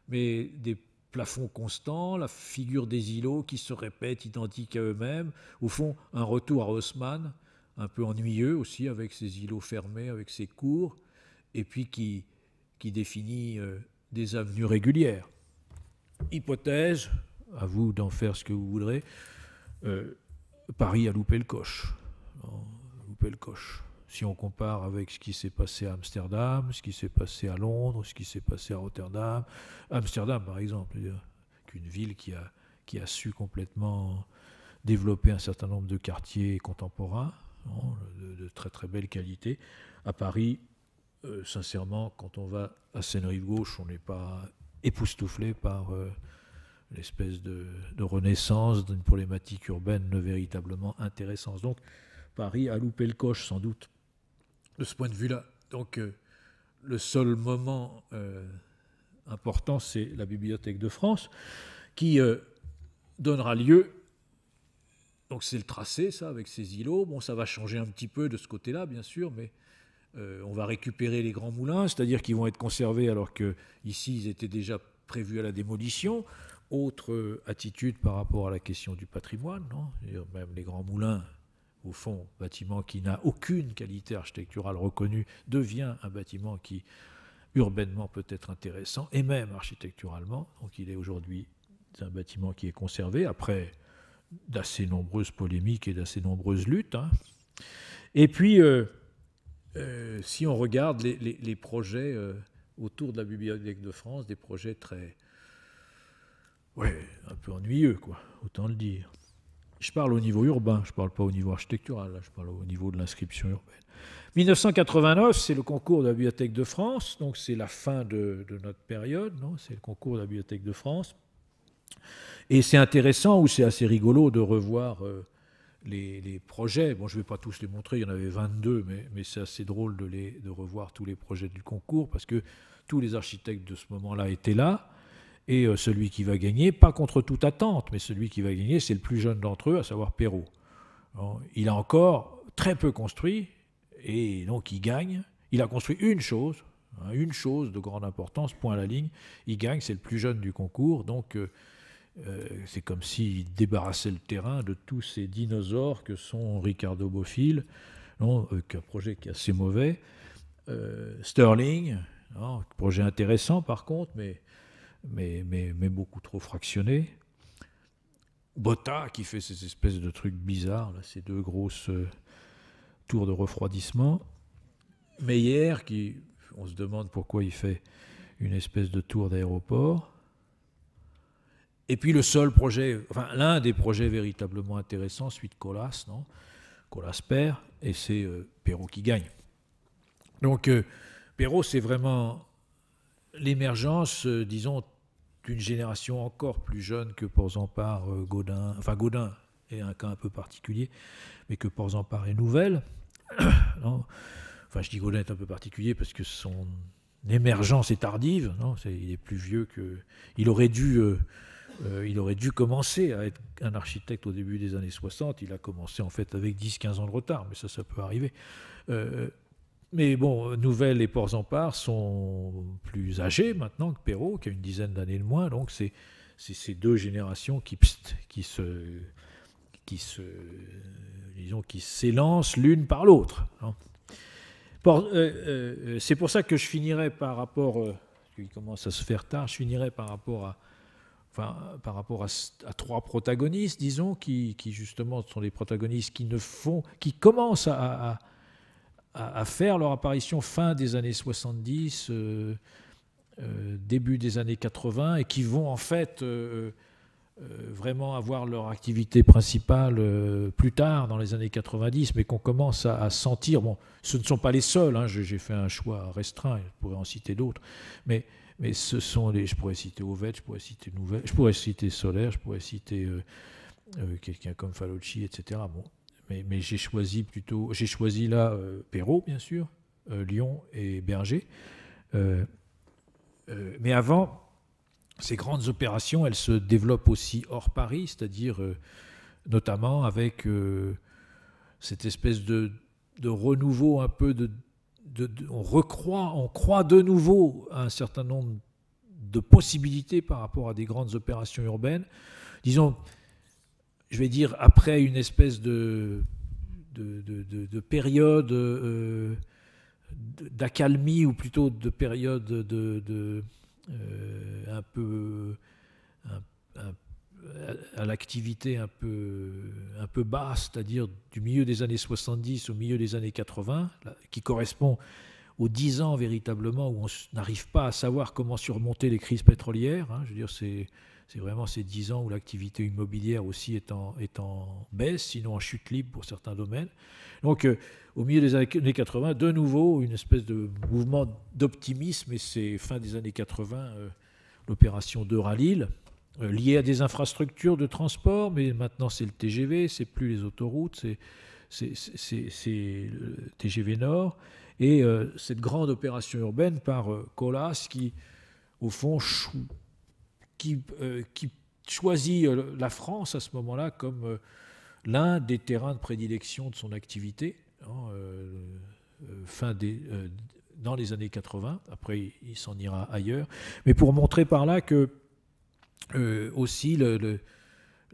mais des plafonds constants, la figure des îlots qui se répètent identiques à eux-mêmes, au fond un retour à Haussmann, un peu ennuyeux aussi, avec ses îlots fermés, avec ses cours, et puis qui, qui définit euh, des avenues régulières. Hypothèse, à vous d'en faire ce que vous voudrez, euh, Paris a loupé le coche. coche. Si on compare avec ce qui s'est passé à Amsterdam, ce qui s'est passé à Londres, ce qui s'est passé à Rotterdam, Amsterdam par exemple, une ville qui a, qui a su complètement développer un certain nombre de quartiers contemporains, Hein, de, très très belle qualité. À Paris, euh, sincèrement, quand on va à Seine-Rive-Gauche, on n'est pas époustouflé par euh, l'espèce de, renaissance d'une problématique urbaine véritablement intéressante. Donc Paris a loupé le coche sans doute de ce point de vue-là. Donc euh, le seul moment important, c'est la Bibliothèque de France qui donnera lieu donc c'est le tracé, ça, avec ces îlots. Bon, ça va changer un petit peu de ce côté-là, bien sûr, mais euh, on va récupérer les grands moulins, c'est-à-dire qu'ils vont être conservés alors que ici ils étaient déjà prévus à la démolition. Autre euh, attitude par rapport à la question du patrimoine, non même les grands moulins, au fond, bâtiment qui n'a aucune qualité architecturale reconnue, devient un bâtiment qui urbainement peut être intéressant et même architecturalement. Donc il est aujourd'hui un bâtiment qui est conservé après d'assez nombreuses polémiques et d'assez nombreuses luttes. Hein. Et puis, euh, euh, si on regarde les, projets euh, autour de la Bibliothèque de France, des projets très. Ouais, un peu ennuyeux, quoi, autant le dire. Je parle au niveau urbain, je ne parle pas au niveau architectural, je parle au niveau de l'inscription urbaine. 1989, c'est le concours de la Bibliothèque de France, donc c'est la fin de, de notre période, non c'est le concours de la Bibliothèque de France. Et c'est intéressant ou c'est assez rigolo de revoir euh, les, projets. Bon, je ne vais pas tous les montrer, il y en avait 22, mais, mais c'est assez drôle de, les, de revoir tous les projets du concours parce que tous les architectes de ce moment-là étaient là. Et euh, celui qui va gagner, pas contre toute attente, mais celui qui va gagner, c'est le plus jeune d'entre eux, à savoir Perrault. il a encore très peu construit, et donc il gagne. Il a construit une chose, hein, une chose de grande importance, point à la ligne. Il gagne, c'est le plus jeune du concours, donc euh, euh, c'est comme s'il débarrassait le terrain de tous ces dinosaures que sont Ricardo Bofill, euh, un projet qui est assez mauvais, euh, Sterling, hein, projet intéressant par contre, mais, beaucoup trop fractionné. Botta qui fait ces espèces de trucs bizarres, ces deux grosses tours de refroidissement. Meyer qui, on se demande pourquoi il fait une espèce de tour d'aéroport. Et puis le seul projet, enfin l'un des projets véritablement intéressants, suite Colas, non Colas perd, et c'est euh, Perrault qui gagne. Donc euh, Perrault, c'est vraiment l'émergence, euh, disons, d'une génération encore plus jeune que Porzampar, euh, Gaudin, enfin Gaudin est un cas un peu particulier, mais que Porzampar est nouvelle. enfin je dis Gaudin est un peu particulier parce que son émergence est tardive, non il est plus vieux que... Il aurait dû... Euh, euh, il aurait dû commencer à être un architecte au début des années 60. Il a commencé en fait avec 10-15 ans de retard, mais ça, ça peut arriver. Euh, mais bon, Nouvelle et Ports-en-Part sont plus âgés maintenant que Perrault, qui a une dizaine d'années de moins. Donc c'est ces deux générations qui, qui se qui se disons qui s'élancent l'une par l'autre. Hein. Euh, c'est pour ça que je finirais par rapport, il commence à se faire tard, je finirai par rapport à, enfin, par rapport à, trois protagonistes, disons, qui, justement sont des protagonistes qui ne font, qui commencent à, à, faire leur apparition fin des années 70, euh, euh, début des années 80, et qui vont en fait euh, vraiment avoir leur activité principale plus tard, dans les années 90, mais qu'on commence à, sentir. Bon, ce ne sont pas les seuls, hein, j'ai fait un choix restreint, je pourrais en citer d'autres, mais mais ce sont les. Je pourrais citer Ovet, je pourrais citer Nouvelle, je pourrais citer Solaire, je pourrais citer euh, euh, quelqu'un comme Falocci, etc. Bon. Mais, j'ai choisi plutôt. J'ai choisi là euh, Perrault, bien sûr, Lyon et Berger. mais avant, ces grandes opérations, elles se développent aussi hors Paris, c'est-à-dire notamment avec cette espèce de renouveau un peu de on on croit de nouveau à un certain nombre de possibilités par rapport à des grandes opérations urbaines. Disons, je vais dire, après une espèce de, de, période euh, d'accalmie, ou plutôt de période de, euh, un peu à l'activité un peu, un peu basse, c'est-à-dire du milieu des années 70 au milieu des années 80, qui correspond aux 10 ans véritablement où on n'arrive pas à savoir comment surmonter les crises pétrolières. Hein. je veux dire, c'est, c'est vraiment ces 10 ans où l'activité immobilière aussi est en, est en baisse, sinon en chute libre pour certains domaines. Donc, euh, au milieu des années 80, de nouveau, une espèce de mouvement d'optimisme, et c'est fin des années 80, euh, l'opération de Ralil. Euh, lié à des infrastructures de transport, mais maintenant c'est le TGV, c'est plus les autoroutes, c'est le TGV Nord, et euh, cette grande opération urbaine par euh, Colas qui, au fond, qui, qui, choisit la France à ce moment-là comme l'un des terrains de prédilection de son activité, hein, fin des, dans les années 80, après il s'en ira ailleurs, mais pour montrer par là que euh, aussi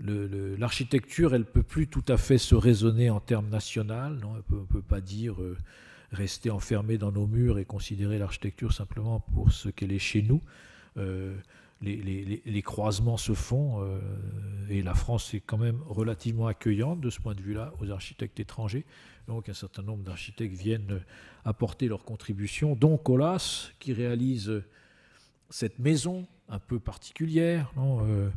l'architecture, le, elle ne peut plus tout à fait se raisonner en termes nationaux. on ne peut pas dire euh, rester enfermé dans nos murs et considérer l'architecture simplement pour ce qu'elle est chez nous. Euh, les, croisements se font et la France est quand même relativement accueillante de ce point de vue-là aux architectes étrangers. Donc un certain nombre d'architectes viennent apporter leur contribution, dont Colas qui réalise cette maison un peu particulière, euh,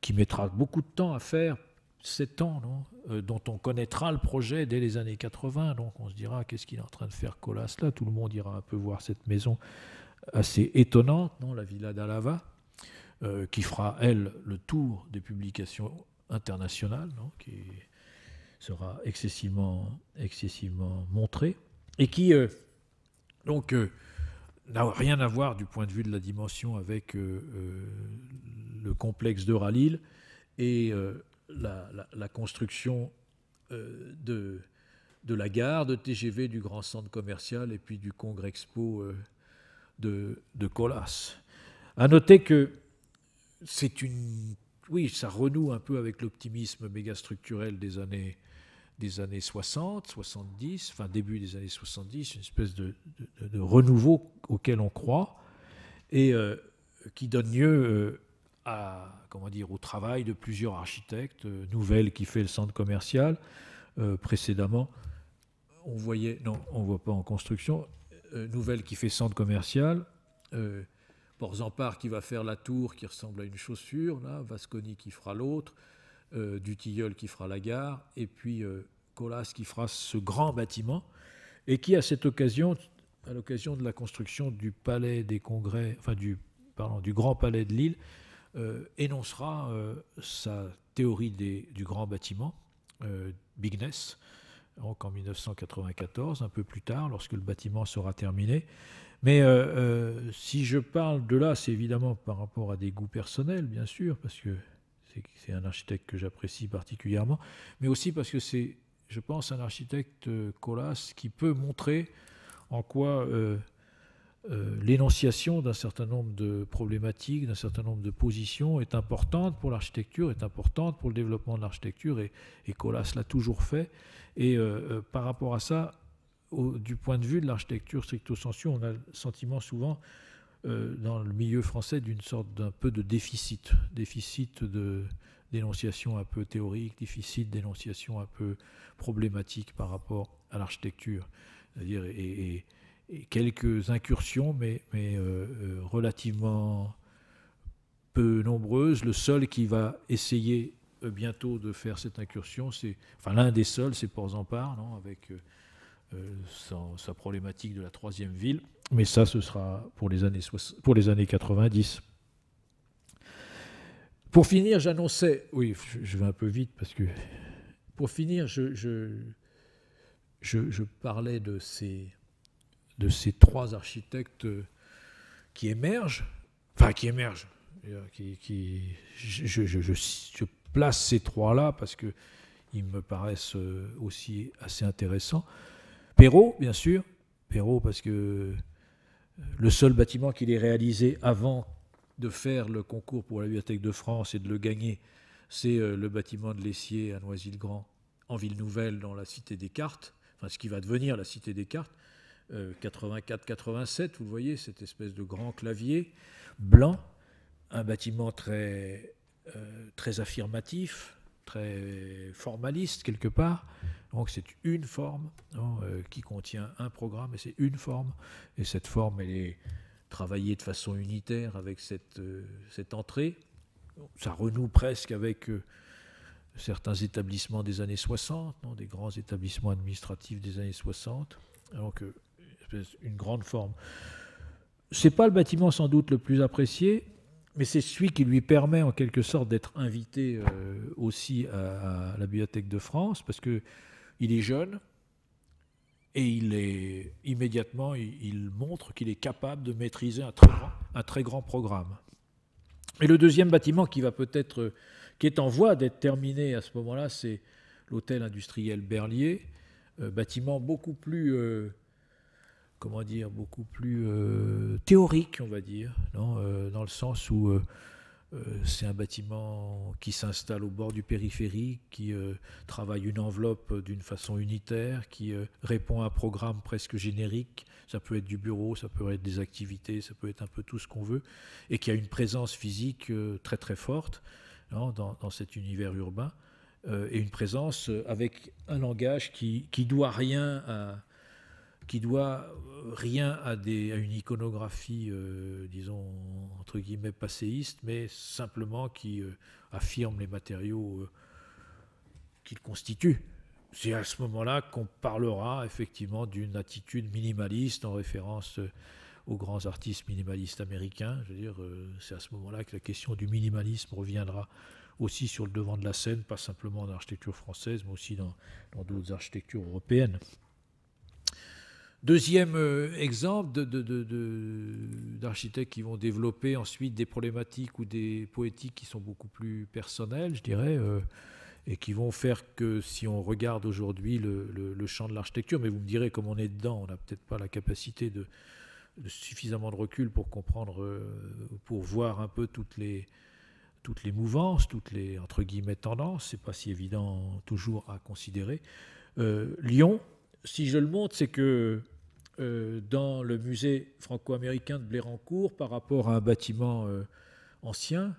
qui mettra beaucoup de temps à faire, sept ans, euh, dont on connaîtra le projet dès les années 80. Donc on se dira, qu'est-ce qu'il est en train de faire Colas là Tout le monde ira un peu voir cette maison assez étonnante, non la Villa d'Alava, euh, qui fera, elle, le tour des publications internationales, non qui sera excessivement, excessivement montrée, et qui, donc, n'a rien à voir du point de vue de la dimension avec euh, euh, le complexe de d'Euralil et euh, la, construction de, de la gare, de TGV, du grand centre commercial et puis du Congrès Expo de, de Colas. À noter que c'est une. Oui, ça renoue un peu avec l'optimisme mégastructurel des années des années 60, 70, enfin début des années 70, une espèce de, renouveau auquel on croit et euh, qui donne lieu euh, à, comment dire, au travail de plusieurs architectes, euh, Nouvelle qui fait le centre commercial précédemment. On voyait, non, on ne voit pas en construction, Nouvelle qui fait centre commercial, euh, qui va faire la tour qui ressemble à une chaussure, là, Vasconi qui fera l'autre, euh, du Tilleul qui fera la gare, et puis euh, Colas qui fera ce grand bâtiment, et qui à cette occasion, à l'occasion de la construction du palais des congrès, enfin du, du grand palais de Lille, euh, énoncera sa théorie des, du grand bâtiment, Bigness, donc en 1994, un peu plus tard, lorsque le bâtiment sera terminé. Mais si je parle de là, c'est évidemment par rapport à des goûts personnels, bien sûr, parce que c'est un architecte que j'apprécie particulièrement, mais aussi parce que c'est, je pense, un architecte euh, Colas qui peut montrer en quoi euh, euh, l'énonciation d'un certain nombre de problématiques, d'un certain nombre de positions est importante pour l'architecture, est importante pour le développement de l'architecture, et, Colas l'a toujours fait. Et par rapport à ça, du point de vue de l'architecture stricto sensu, on a le sentiment souvent euh, dans le milieu français d'une sorte d'un peu de déficit, déficit de d'énonciation un peu théorique, déficit d'énonciation un peu problématique par rapport à l'architecture, c'est-à-dire et, quelques incursions, mais, mais euh, euh, relativement peu nombreuses. Le seul qui va essayer bientôt de faire cette incursion, c'est enfin l'un des seuls, c'est en non, avec sa, sa problématique de la troisième ville mais ça, ce sera pour les années, pour les années 90. Pour finir, j'annonçais, oui, je vais un peu vite parce que, pour finir, je, je, parlais de ces, de ces trois architectes qui émergent, enfin qui émergent, qui, je, place ces trois-là parce qu'ils me paraissent aussi assez intéressants. Perrault, bien sûr, Perrault parce que le seul bâtiment qu'il ait réalisé avant de faire le concours pour la Bibliothèque de France et de le gagner, c'est euh, le bâtiment de Lessier à Noisy-le-Grand, en ville nouvelle, dans la cité des cartes, enfin ce qui va devenir la cité des cartes, 84-87, euh, vous voyez cette espèce de grand clavier blanc, un bâtiment très, euh, très affirmatif, très formaliste quelque part, donc c'est une forme hein, euh, qui contient un programme, et c'est une forme, et cette forme, elle est travaillée de façon unitaire avec cette, euh, cette entrée. Ça renoue presque avec euh, certains établissements des années 60, des grands établissements administratifs des années 60. Donc une grande forme. C'est pas le bâtiment sans doute le plus apprécié, mais c'est celui qui lui permet en quelque sorte d'être invité aussi à, à, la Bibliothèque de France, parce que il est jeune et il est immédiatement, il, montre qu'il est capable de maîtriser un très, grand, un très grand programme. Et le deuxième bâtiment qui va peut-être, qui est en voie d'être terminé à ce moment-là, c'est l'hôtel industriel Berlier, euh, bâtiment beaucoup plus euh, comment dire, beaucoup plus euh, théorique, on va dire, dans le sens où euh, c'est un bâtiment qui s'installe au bord du périphérique, qui euh, travaille une enveloppe d'une façon unitaire, qui euh, répond à un programme presque générique. Ça peut être du bureau, ça peut être des activités, ça peut être un peu tout ce qu'on veut, et qui a une présence physique très très forte hein, dans, cet univers urbain, et une présence avec un langage qui, qui doit rien à, qui doit euh, rien à, une iconographie, euh, disons, entre guillemets, passéiste, mais simplement qui euh, affirme les matériaux qu'il constitue. C'est à ce moment-là qu'on parlera effectivement d'une attitude minimaliste en référence aux grands artistes minimalistes américains. Je veux dire, c'est à ce moment-là que la question du minimalisme reviendra aussi sur le devant de la scène, pas simplement en architecture française, mais aussi dans d'autres architectures européennes. Deuxième euh, exemple d'architectes qui vont développer ensuite des problématiques ou des poétiques qui sont beaucoup plus personnelles, je dirais, euh, et qui vont faire que si on regarde aujourd'hui le, champ de l'architecture, mais vous me direz comme on est dedans, on n'a peut-être pas la capacité de, suffisamment de recul pour comprendre, euh, pour voir un peu toutes les, toutes les mouvances, toutes les entre guillemets tendances, c'est pas si évident toujours à considérer. Lyon, si je le montre, c'est que euh, dans le musée franco-américain de Blérancourt, par rapport à un bâtiment euh, ancien,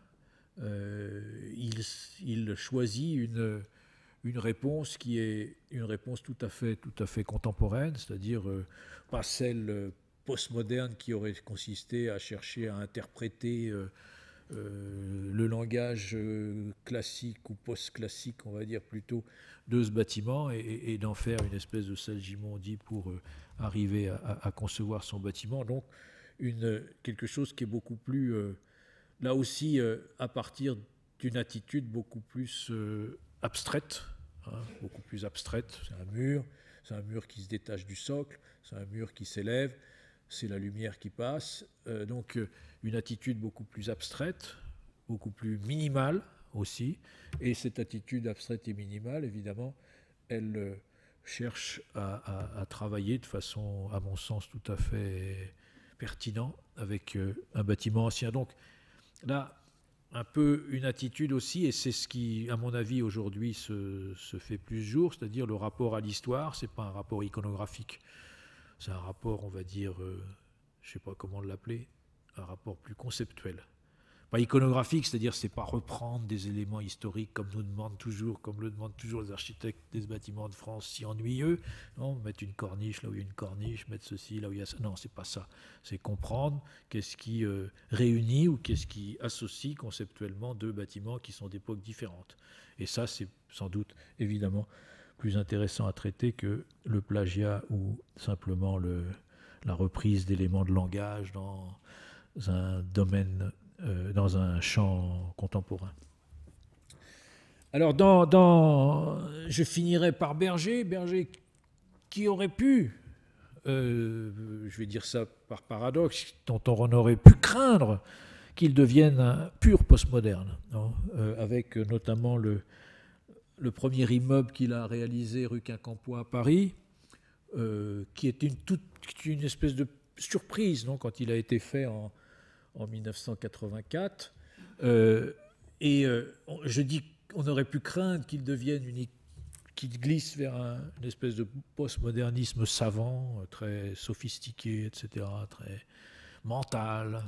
euh, il, choisit une, réponse qui est une réponse tout à fait, tout à fait contemporaine, c'est-à-dire pas celle postmoderne qui aurait consisté à chercher à interpréter euh, le langage euh, classique ou post-classique, on va dire plutôt, de ce bâtiment et, d'en faire une espèce de salgimondi pour euh, arriver à, concevoir son bâtiment. Donc, quelque chose qui est beaucoup plus, là aussi, à partir d'une attitude beaucoup plus abstraite, hein, beaucoup plus abstraite. C'est un mur, c'est un mur qui se détache du socle, c'est un mur qui s'élève, c'est la lumière qui passe. Euh, donc euh, une attitude beaucoup plus abstraite, beaucoup plus minimale aussi. Et cette attitude abstraite et minimale, évidemment, elle euh, cherche à, travailler de façon, à mon sens, tout à fait pertinent avec un bâtiment ancien. Donc là, un peu une attitude aussi, et c'est ce qui, à mon avis, aujourd'hui se, se fait plus jour, c'est-à-dire le rapport à l'histoire, c'est pas un rapport iconographique c'est un rapport, on va dire, euh, je ne sais pas comment l'appeler, un rapport plus conceptuel. Pas iconographique, c'est-à-dire c'est pas reprendre des éléments historiques comme nous demande toujours, comme le demandent toujours les architectes des bâtiments de France si ennuyeux. Non, mettre une corniche là où il y a une corniche, mettre ceci là où il y a ça. Non, c'est pas ça. C'est comprendre qu'est-ce qui euh, réunit ou qu'est-ce qui associe conceptuellement deux bâtiments qui sont d'époques différentes. Et ça, c'est sans doute évidemment plus intéressant à traiter que le plagiat ou simplement la reprise d'éléments de langage dans un domaine, euh, dans un champ contemporain. Alors, dans, je finirai par Berger, Berger qui aurait pu, euh, je vais dire ça par paradoxe, dont on aurait pu craindre qu'il devienne un pur postmoderne, euh, avec notamment le, le premier immeuble qu'il a réalisé rue Quincampoix à Paris, euh, qui est une, une espèce de surprise quand il a été fait en, 1984. Euh, et euh, je dis qu'on aurait pu craindre qu'il devienne une, qu'il glisse vers une espèce de postmodernisme savant, très sophistiqué, etc., très mental,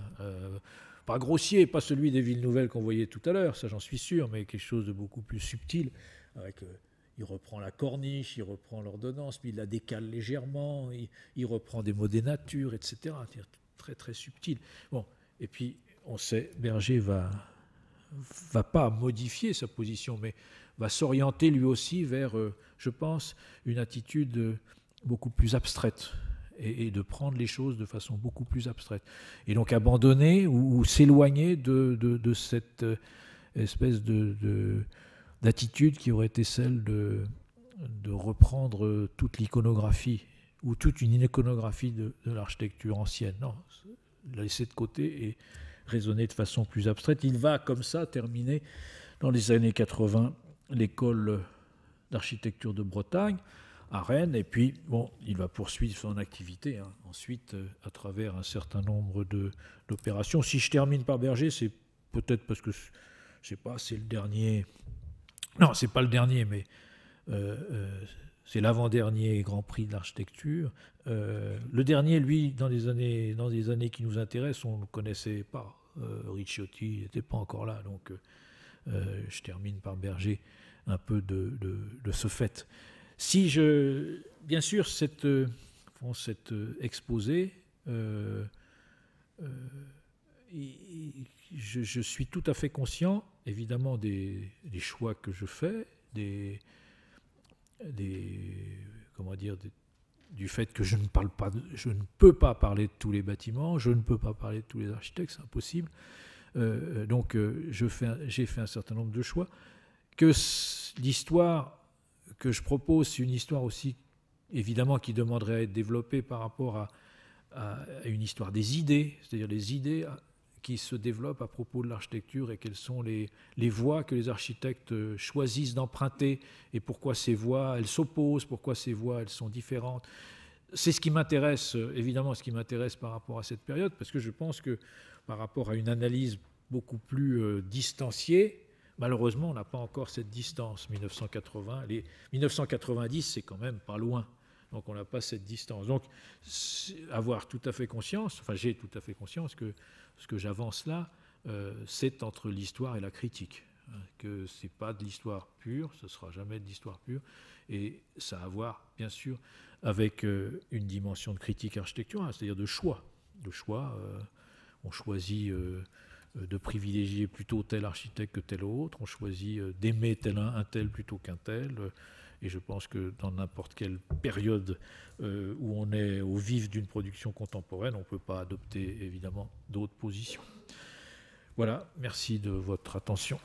pas grossier, pas celui des villes nouvelles qu'on voyait tout à l'heure, ça j'en suis sûr, mais quelque chose de beaucoup plus subtil avec hein, il reprend la corniche, il reprend l'ordonnance, puis il la décale légèrement, il, reprend des mots des natures, etc. Très très subtil. Bon, et puis on sait, Berger va va pas modifier sa position, mais va s'orienter lui aussi vers, euh, je pense, une attitude euh, beaucoup plus abstraite et, de prendre les choses de façon beaucoup plus abstraite. Et donc abandonner ou, s'éloigner de, de, cette euh, espèce de d'attitude qui aurait été celle de, de reprendre toute l'iconographie ou toute une iconographie de, l'architecture ancienne. Non, la laisser de côté et raisonner de façon plus abstraite. Il va comme ça terminer dans les années 80 l'école d'architecture de Bretagne à Rennes, et puis bon, il va poursuivre son activité hein, ensuite euh, à travers un certain nombre d'opérations. Si je termine par Berger, c'est peut-être parce que je sais pas, c'est le dernier non, c'est pas le dernier, mais euh, euh, c'est l'avant-dernier Grand Prix de l'architecture. Euh, le dernier, lui, dans les années, dans années qui nous intéressent, on ne le connaissait pas. Ricciotti n'était pas encore là, donc je termine par Berger un peu de, ce fait. Si je, bien sûr, cette, cet exposé, je, suis tout à fait conscient évidemment des, choix que je fais, des, des comment dire, du fait que je ne parle pas, je ne peux pas parler de tous les bâtiments, je ne peux pas parler de tous les architectes, c'est impossible. Euh, euh, donc euh, je fais, j'ai fait un certain nombre de choix. Que l'histoire que je propose, c'est une histoire aussi évidemment qui demanderait à être développée par rapport à, une histoire des idées, c'est-à-dire les idées qui se développe à propos de l'architecture et quelles sont les, les, voies que les architectes euh, choisissent d'emprunter et pourquoi ces voies, elles s'opposent, pourquoi ces voies, elles sont différentes. C'est ce qui m'intéresse, euh, évidemment, ce qui m'intéresse par rapport à cette période, parce que je pense que par rapport à une analyse beaucoup plus euh, distanciée, malheureusement, on n'a pas encore cette distance. 1980, les, 1990, c'est quand même pas loin. Donc on n'a pas cette distance. Donc avoir tout à fait conscience, enfin j'ai tout à fait conscience que ce que j'avance là, euh, c'est entre l'histoire et la critique. Hein, que ce n'est pas de l'histoire pure, ce ne sera jamais de l'histoire pure. Et ça a à voir, bien sûr, avec euh, une dimension de critique architecturale, c'est-à-dire de choix. De choix, euh, on choisit de privilégier plutôt tel architecte que tel autre, on choisit d'aimer tel un tel plutôt qu'un tel, et je pense que dans n'importe quelle période euh, où on est au vif d'une production contemporaine, on ne peut pas adopter évidemment d'autres positions. Voilà, merci de votre attention.